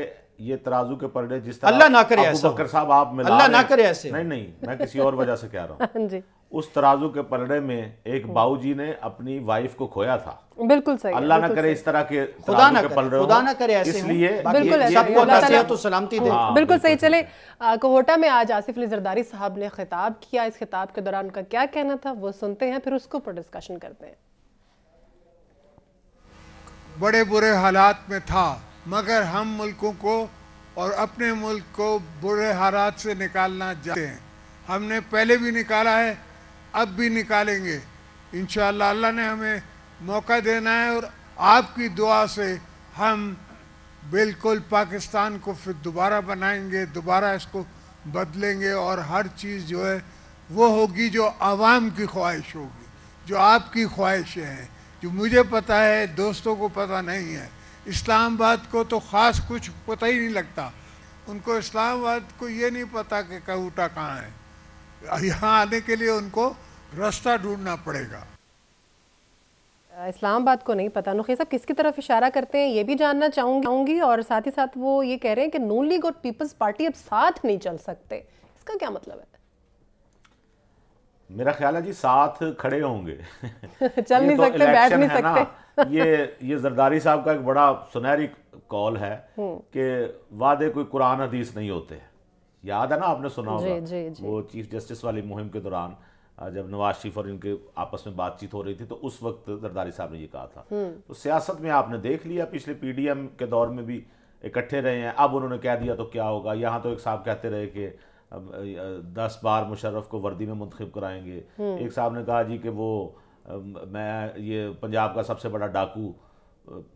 ये तराजू के पर्डे जिस तरह अल्लाह ना करे ऐसा साहब आप मिला अल्लाह ना करे ऐसे नहीं नहीं मैं किसी और वजह से कह रहा हूँ उस तराजू के पर्डे में एक बाबूजी ने अपनी वाइफ को खोया था बिल्कुल सही अल्लाह ना करे इस तरह के खुदा ना करे खुदा ना करे ऐसे इसलिए बिल्कुल सबको अल्लाह सेहत तो सलामती दे हाँ, हाँ, बिल्कुल सही चले कोहोटा में आज आसिफ अली जरदारी साहब ने खिताब किया इस खिताब के दौरान उनका क्या कहना था वो सुनते हैं फिर उसको पर डिस्कशन करते हैं बड़े बुरे हालात में था मगर हम मुल्कों को और अपने मुल्क को बुरे हालात से निकालना चाहते हैं हमने पहले भी निकाला है अब भी निकालेंगे इन अल्लाह ने हमें मौका देना है और आपकी दुआ से हम बिल्कुल पाकिस्तान को फिर दोबारा बनाएंगे दोबारा इसको बदलेंगे और हर चीज़ जो है वो होगी जो आवाम की ख्वाहिश होगी जो आपकी ख्वाहिशें हैं जो मुझे पता है दोस्तों को पता नहीं है इस्लामाबाद को तो ख़ास कुछ पता ही नहीं लगता उनको इस्लामाबाद को ये नहीं पता कि कहूटा कहाँ है यहाँ आने के लिए उनको रास्ता ढूंढना पड़ेगा इस्लामाबाद को नहीं पता नुखी साहब किसकी तरफ इशारा करते हैं ये भी जानना चाहूंगी और साथ ही साथ वो ये कह रहे हैं कि नून लीग और पीपल्स पार्टी अब साथ नहीं चल सकते इसका क्या मतलब है मेरा ख्याल है जी साथ खड़े होंगे चल नहीं तो सकते बैठ नहीं सकते ये ये जरदारी साहब का एक बड़ा सुनहरी कॉल है हम्म। कि वादे कोई कुरान हदीस नहीं होते याद है ना आपने सुना होगा वो चीफ जस्टिस वाली मुहिम के दौरान जब नवाज शरीफ और इनके आपस में बातचीत हो रही थी तो उस वक्त जरदारी साहब ने ये कहा था हम्म। तो सियासत में आपने देख लिया पिछले पीडीएम के दौर में भी इकट्ठे रहे हैं अब उन्होंने कह दिया तो क्या होगा यहाँ तो एक साहब कहते रहे कि दस बार मुशर्रफ को वर्दी में मुंतब कराएंगे हम्म। एक साहब ने कहा जी कि वो मैं ये पंजाब का सबसे बड़ा डाकू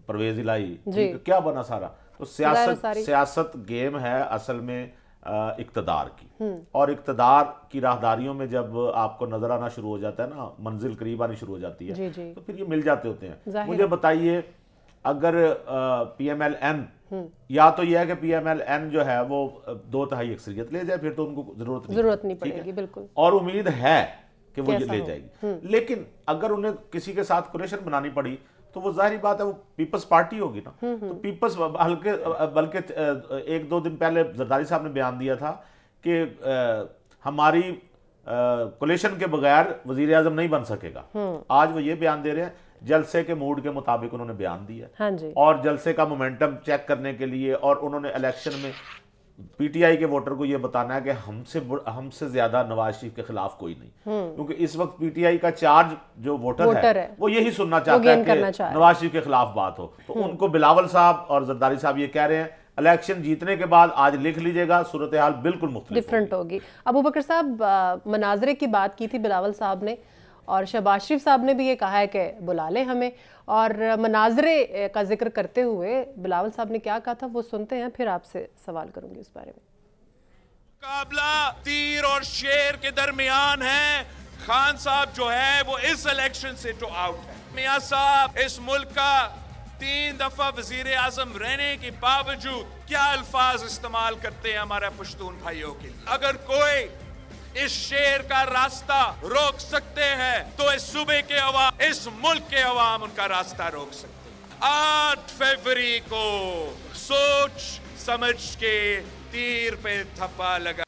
परवेज इलाई क्या बना सारा तो सियासत सियासत गेम है असल में इकतदार की हम्म। और इकतदार की राहदारियों में जब आपको नजर आना शुरू हो जाता है ना मंजिल करीब आनी शुरू हो जाती है जी जी। तो फिर ये मिल जाते होते हैं मुझे बताइए अगर पी एम एल एन या तो यह है कि पी एम एल एन जो है वो दो तहाई अक्सरियत ले जाए फिर तो उनको जरूरत नहीं जरूरत नहीं पड़ेगी बिल्कुल और उम्मीद है कि वो ये ले जाएगी हम्म। लेकिन अगर उन्हें किसी के साथ कुरेशन बनानी पड़ी तो वो जाहिर बात है वो पीपल्स पार्टी होगी ना हम्म, हम्म। तो पीपल्स हल्के बल्कि एक दो दिन पहले जरदारी साहब ने बयान दिया था कि हमारी कोलेशन के बगैर वजीर आजम नहीं बन सकेगा आज वो ये बयान दे रहे हैं जलसे के मूड के मुताबिक उन्होंने बयान दिया हाँ और जलसे का मोमेंटम चेक करने के लिए और उन्होंने इलेक्शन में पीटीआई के वोटर को यह बताना है कि हमसे हमसे ज्यादा नवाज शरीफ के खिलाफ कोई नहीं हम्म। क्योंकि इस वक्त पीटीआई का चार्ज जो वोटर, वोटर है, है वो यही सुनना चाहता है कि नवाज शरीफ के खिलाफ बात हो तो हम्म। उनको बिलावल साहब और जरदारी साहब ये कह रहे हैं इलेक्शन जीतने के बाद आज लिख लीजिएगा सूरत हाल बिल्कुल मुख्तलिफ डिफरेंट होगी अबू बकर साहब मनाजरे की बात की थी बिलावल साहब ने और शहबाज शरीफ साहब ने भी ये कहा है कि बुला लें हमें और मनाजरे का जिक्र करते हुए बिलावल साहब ने क्या कहा था वो सुनते हैं फिर आपसे सवाल करूंगी उस बारे में मुकाबला तीर और शेर के दरमियान है खान साहब जो है वो इस इलेक्शन से जो तो आउट है मियाँ साहब इस मुल्क का तीन दफा वजीर आजम रहने के बावजूद क्या अल्फाज इस्तेमाल करते हैं हमारे पश्तून भाइयों के लिए अगर कोई इस शेर का रास्ता रोक सकते हैं तो इस सूबे के अवाम इस मुल्क के अवाम उनका रास्ता रोक सकते हैं आठ फरवरी को सोच समझ के तीर पे थप्पा लगा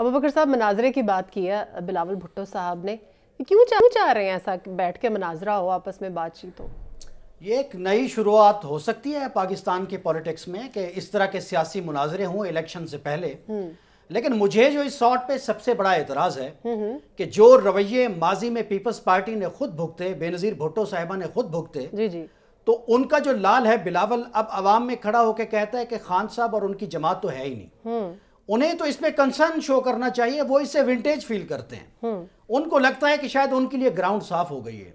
अब बकर साहब मनाजरे की बात की है बिलावल भुट्टो साहब ने क्यों चाह चाह रहे हैं ऐसा बैठ के मनाजरा हो आपस में बातचीत हो ये एक नई शुरुआत हो सकती है पाकिस्तान के पॉलिटिक्स में कि इस तरह के सियासी मुनाजरे हों इलेक्शन से पहले हम्म। लेकिन मुझे जो इस शॉट पे सबसे बड़ा एतराज़ है हम्म, हम्म। कि जो रवैये माजी में पीपल्स पार्टी ने खुद भुगते बेनज़ीर भुट्टो साहिबा ने खुद भुगते जी जी तो उनका जो लाल है बिलावल अब आवाम में खड़ा होकर कहता है कि खान साहब और उनकी जमात तो है ही नहीं हम्म। उन्हें तो इसमें कंसर्न शो करना चाहिए वो इसे विंटेज फील करते हैं उनको लगता है कि शायद उनके लिए ग्राउंड साफ हो गई है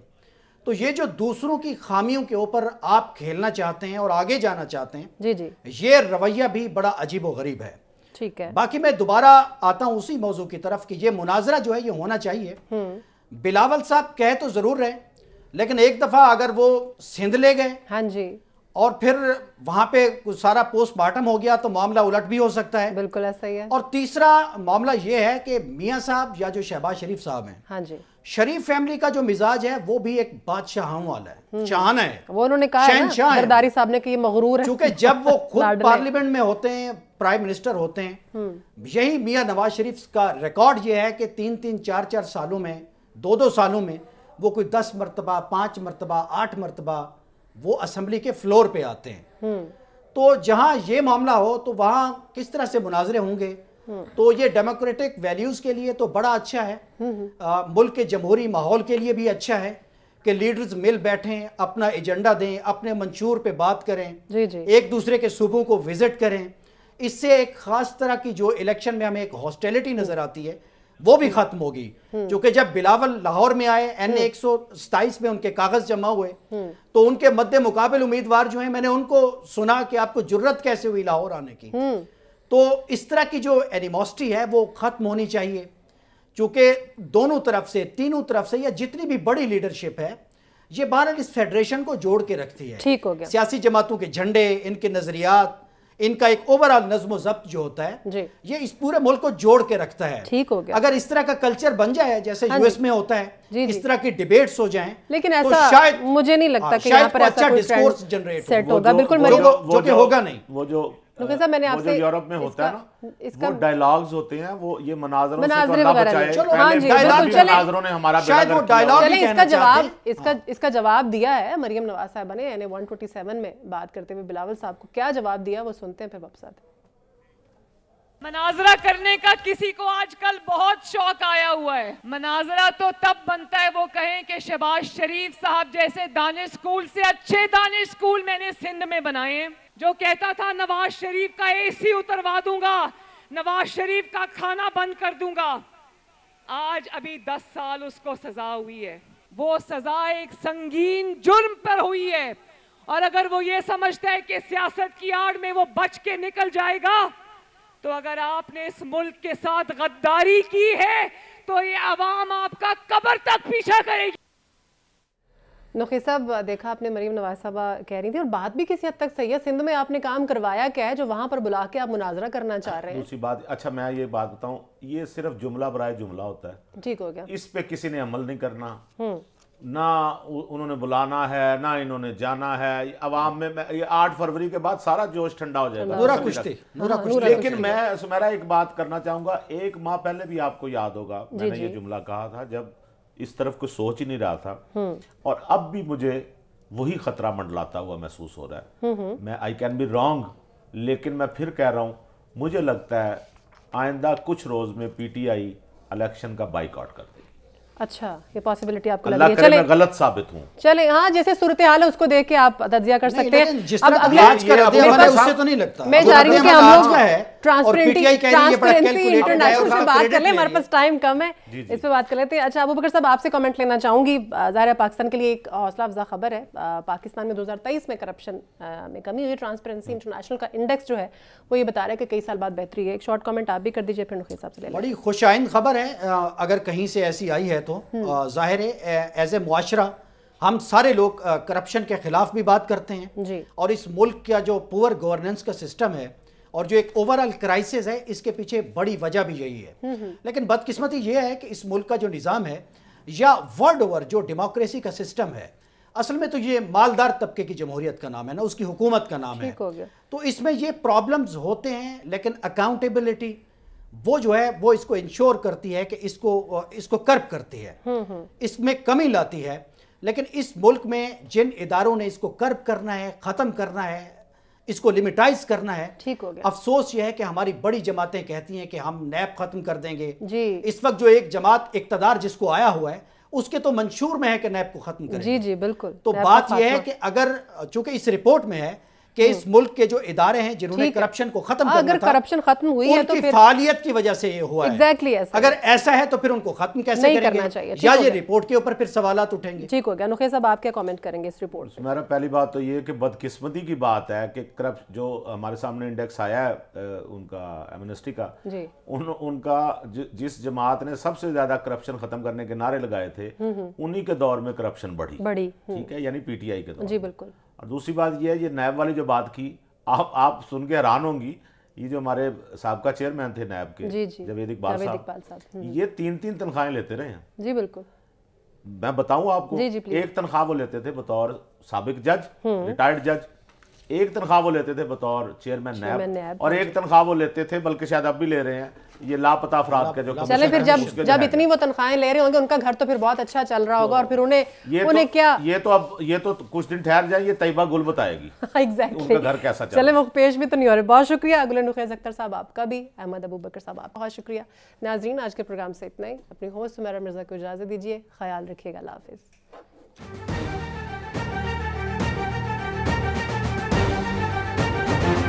तो ये जो दूसरों की खामियों के ऊपर आप खेलना चाहते हैं और आगे जाना चाहते हैं जी जी ये रवैया भी बड़ा अजीब गरीब है ठीक है बाकी मैं दोबारा आता हूं उसी मौजू की तरफ कि ये मुनाजरा जो है ये होना चाहिए हम्म। बिलावल साहब कह तो जरूर रहे लेकिन एक दफा अगर वो सिंध ले गए हाँ जी और फिर वहां पे कुछ सारा पोस्टमार्टम हो गया तो मामला उलट भी हो सकता है बिल्कुल ऐसा ही है और तीसरा मामला ये है कि मियाँ साहब या जो शहबाज शरीफ साहब हैं हाँ जी शरीफ फैमिली का जो मिजाज है वो भी एक बादशाह वाला है हम्म। चाहना है वो उन्होंने कहा है है। साहब ने कि ये मगरूर है क्योंकि जब वो खुद पार्लियामेंट में होते हैं प्राइम मिनिस्टर होते हैं हम्म। यही मियाँ नवाज शरीफ का रिकॉर्ड ये है कि तीन तीन चार चार सालों में दो दो सालों में वो कोई दस मरतबा पाँच मरतबा आठ मरतबा वो असम्बली के फ्लोर पे आते हैं हम्म। तो जहाँ ये मामला हो तो वहाँ किस तरह से मुनाजरे होंगे हम्म। तो ये डेमोक्रेटिक वैल्यूज़ के लिए तो बड़ा अच्छा है आ, मुल्क के जमहूरी माहौल के लिए भी अच्छा है कि लीडर्स मिल बैठें अपना एजेंडा दें अपने मंशूर पे बात करें जी जी। एक दूसरे के सूबों को विजिट करें इससे एक खास तरह की जो इलेक्शन में हमें एक हॉस्टेलिटी नजर आती है वो भी खत्म होगी हम्म। क्योंकि जब बिलावल लाहौर में आए एन हम्म। एक में उनके कागज जमा हुए हम्म। तो उनके मद्दे मुकाबल उम्मीदवार जो है मैंने उनको सुना कि आपको जरूरत कैसे हुई लाहौर आने की तो इस तरह की जो एनिमोसिटी है वो खत्म होनी चाहिए चूंकि दोनों तरफ से तीनों तरफ से या जितनी भी बड़ी लीडरशिप है ये बहरहाल इस फेडरेशन को जोड़ के रखती है ठीक हो गया सियासी जमातों के झंडे इनके नजरियात इनका एक ओवरऑल नज्म जब्त जो होता है ये इस पूरे मुल्क को जोड़ के रखता है ठीक हो गया अगर इस तरह का कल्चर बन जाए जैसे हाँ यूएस में होता है जी, जी, इस तरह की डिबेट्स हो जाएं लेकिन तो ऐसा तो शायद मुझे नहीं लगता हाँ, कि यहाँ पर ऐसा अच्छा कोई जनरेट सेट होगा बिल्कुल जो कि होगा नहीं वो जो साहब मैंने आपसे यूरोप में होता है ना इसका वो डायलॉग्स होते हैं वो ये मनाजरों से तो बचाए चलो हाँ जी मनाजरों ने हमारा चले इसका जवाब इसका हाँ। इसका जवाब दिया है मरियम नवाज साहब ने 127 में बात करते हुए बिलावल साहब को क्या जवाब दिया वो सुनते हैं फिर वापस आते मनाजरा करने का किसी को आजकल बहुत शौक आया हुआ है मनाजरा तो तब बनता है वो कहें कि शहबाज शरीफ साहब जैसे दानिश स्कूल से अच्छे दानिश स्कूल मैंने सिंध में बनाए हैं जो कहता था नवाज शरीफ का एसी उतरवा दूंगा नवाज शरीफ का खाना बंद कर दूंगा आज अभी दस साल उसको सजा हुई है वो सजा एक संगीन जुर्म पर हुई है और अगर वो ये समझता है कि सियासत की आड़ में वो बच के निकल जाएगा तो अगर आपने इस मुल्क के साथ गद्दारी की है तो ये आवाम आपका कबर तक पीछा करेगी नोखे साहब देखा आपने मरीम नवाज साहबा कह रही थी और बात भी किसी हद तक सही है सिंध में आपने काम करवाया क्या है जो वहाँ पर बुला के आप मुनाजरा करना चाह रहे हैं दूसरी बात अच्छा मैं ये बात बताऊँ ये सिर्फ जुमला बरए जुमला होता है ठीक हो गया इस पे किसी ने अमल नहीं करना हम्म। ना उन्होंने बुलाना है ना इन्होंने जाना है अवाम में ये आठ फरवरी के बाद सारा जोश ठंडा हो जाएगा नूरा कुश्ती नूरा हाँ, कुश्ती लेकिन मैं सुमेरा एक बात करना चाहूंगा एक माह पहले भी आपको याद होगा मैंने ये जुमला कहा था जब इस तरफ कुछ सोच ही नहीं रहा था हम्म। और अब भी मुझे वही खतरा मंडलाता हुआ महसूस हो रहा है हम्म, हम्म। मैं आई कैन बी रॉन्ग लेकिन मैं फिर कह रहा हूं मुझे लगता है आइंदा कुछ रोज़ में पीटीआई इलेक्शन का बाइकआउट कर अच्छा ये पॉसिबिलिटी आपको लग रही है चले गलत साबित हूँ चले हाँ जैसे सूरत हाल है उसको देख के आप तजिया कर सकते हैं तो मैं जा रही हूँ ट्रांसपेरेंटी ट्रांसपेरेंसी इंटरनेशनल से बात कर ले हमारे पास टाइम कम है इस पर बात कर लेते हैं अच्छा अबू बकर साहब आपसे कमेंट लेना चाहूंगी ज़ाहिर पाकिस्तान के लिए एक हौसला अफजा खबर है पाकिस्तान में 2023 में करप्शन में कमी हुई ट्रांसपेरेंसी इंटरनेशनल का इंडेक्स जो है वो ये बता रहा है कि कई साल बाद बेहतरी है एक शॉर्ट कमेंट आप भी कर दीजिए फिर साहब से बड़ी खुशाइन खबर है अगर कहीं से ऐसी आई है तो तो हम्म। ज़ाहिर है एज ए मुआरा हम सारे लोग करप्शन के ख़िलाफ़ भी बात करते हैं और इस मुल्क का जो पुअर गवर्नेंस का सिस्टम है और जो एक ओवरऑल क्राइसिस है इसके पीछे बड़ी वजह भी यही है हम्म, हम्म। लेकिन बदकिस्मती यह है कि इस मुल्क का जो निज़ाम है या वर्ल्ड ओवर जो डेमोक्रेसी का सिस्टम है असल में तो ये मालदार तबके की जमहूरियत का नाम है ना उसकी हुकूमत का नाम है तो इसमें ये प्रॉब्लम्स होते हैं लेकिन अकाउंटेबिलिटी वो जो है वो इसको इंश्योर करती है कि इसको इसको कर्ब करती है हम्म, हम्म। इसमें कमी लाती है लेकिन इस मुल्क में जिन इदारों ने इसको कर्ब करना है ख़त्म करना है इसको लिमिटाइज करना है ठीक हो गया अफसोस यह है कि हमारी बड़ी जमातें कहती हैं कि हम नैब खत्म कर देंगे जी इस वक्त जो एक जमात इकतदार जिसको आया हुआ है उसके तो मंशूर में है कि नैब को खत्म करें जी जी बिल्कुल तो बात यह है कि अगर चूंकि इस रिपोर्ट में है कि इस हम्म। मुल्क के जो इदारे हैं जिन्होंने करप्शन को खत्म हाँ, अगर करप्शन खत्म हुई है तो फालियत की वजह से ये हुआ एग्जैक्टली ऐसा अगर ऐसा है तो फिर उनको खत्म कैसे नहीं करना चाहिए या ये रिपोर्ट के ऊपर फिर सवाल उठेंगे ठीक हो गया नुखे साहब आप क्या कॉमेंट करेंगे इस रिपोर्ट मेरा पहली बात तो ये कि बदकिस्मती की बात है कि करप्ट जो हमारे सामने इंडेक्स आया है उनका एमनेस्टी का उनका जिस जमात ने सबसे ज्यादा करप्शन खत्म करने के नारे लगाए थे हम्म, हम्म। उन्हीं के दौर में करप्शन बढ़ी बढ़ी ठीक है यानी पीटीआई के दौर जी बिल्कुल और दूसरी बात यह है ये नैब वाली जो बात की आप आप सुन के हैरान होंगी ये जो हमारे सबका चेयरमैन थे नैब के जी इकबाल साहब हम्म। ये तीन तीन तनख्वाहें लेते रहे हैं जी बिल्कुल मैं बताऊं आपको जी जी एक तनख्वाह वो लेते थे बतौर सबक जज हम्म। रिटायर्ड जज एक तनख्वाह वो लेते थे बतौर चेयरमैन नैब और हाँ एक तनख्वाह वो लेते थे बल्कि शायद अब भी ले रहे हैं ये लापता अफराद का जो चले फिर जब जब इतनी वो तनख्वाहें ले रहे होंगे उनका घर तो फिर बहुत अच्छा चल रहा होगा तो और फिर उन्हें तो- उन्हें क्या ये तो अब ये तो कुछ दिन ठहर जाए तयबा गुल बताएगी एग्जैक्टली घर कैसा चले वो पेश भी तो नहीं हो रहे बहुत शुक्रिया अगले नुखेज अख्तर साहब आपका भी अहमद अबू बकर साहब आपका बहुत शुक्रिया नाजरीन आज के प्रोग्राम से इतना ही अपनी होस्ट मेरा मिर्जा को इजाजत दीजिए ख्याल रखिएगा हाफिज़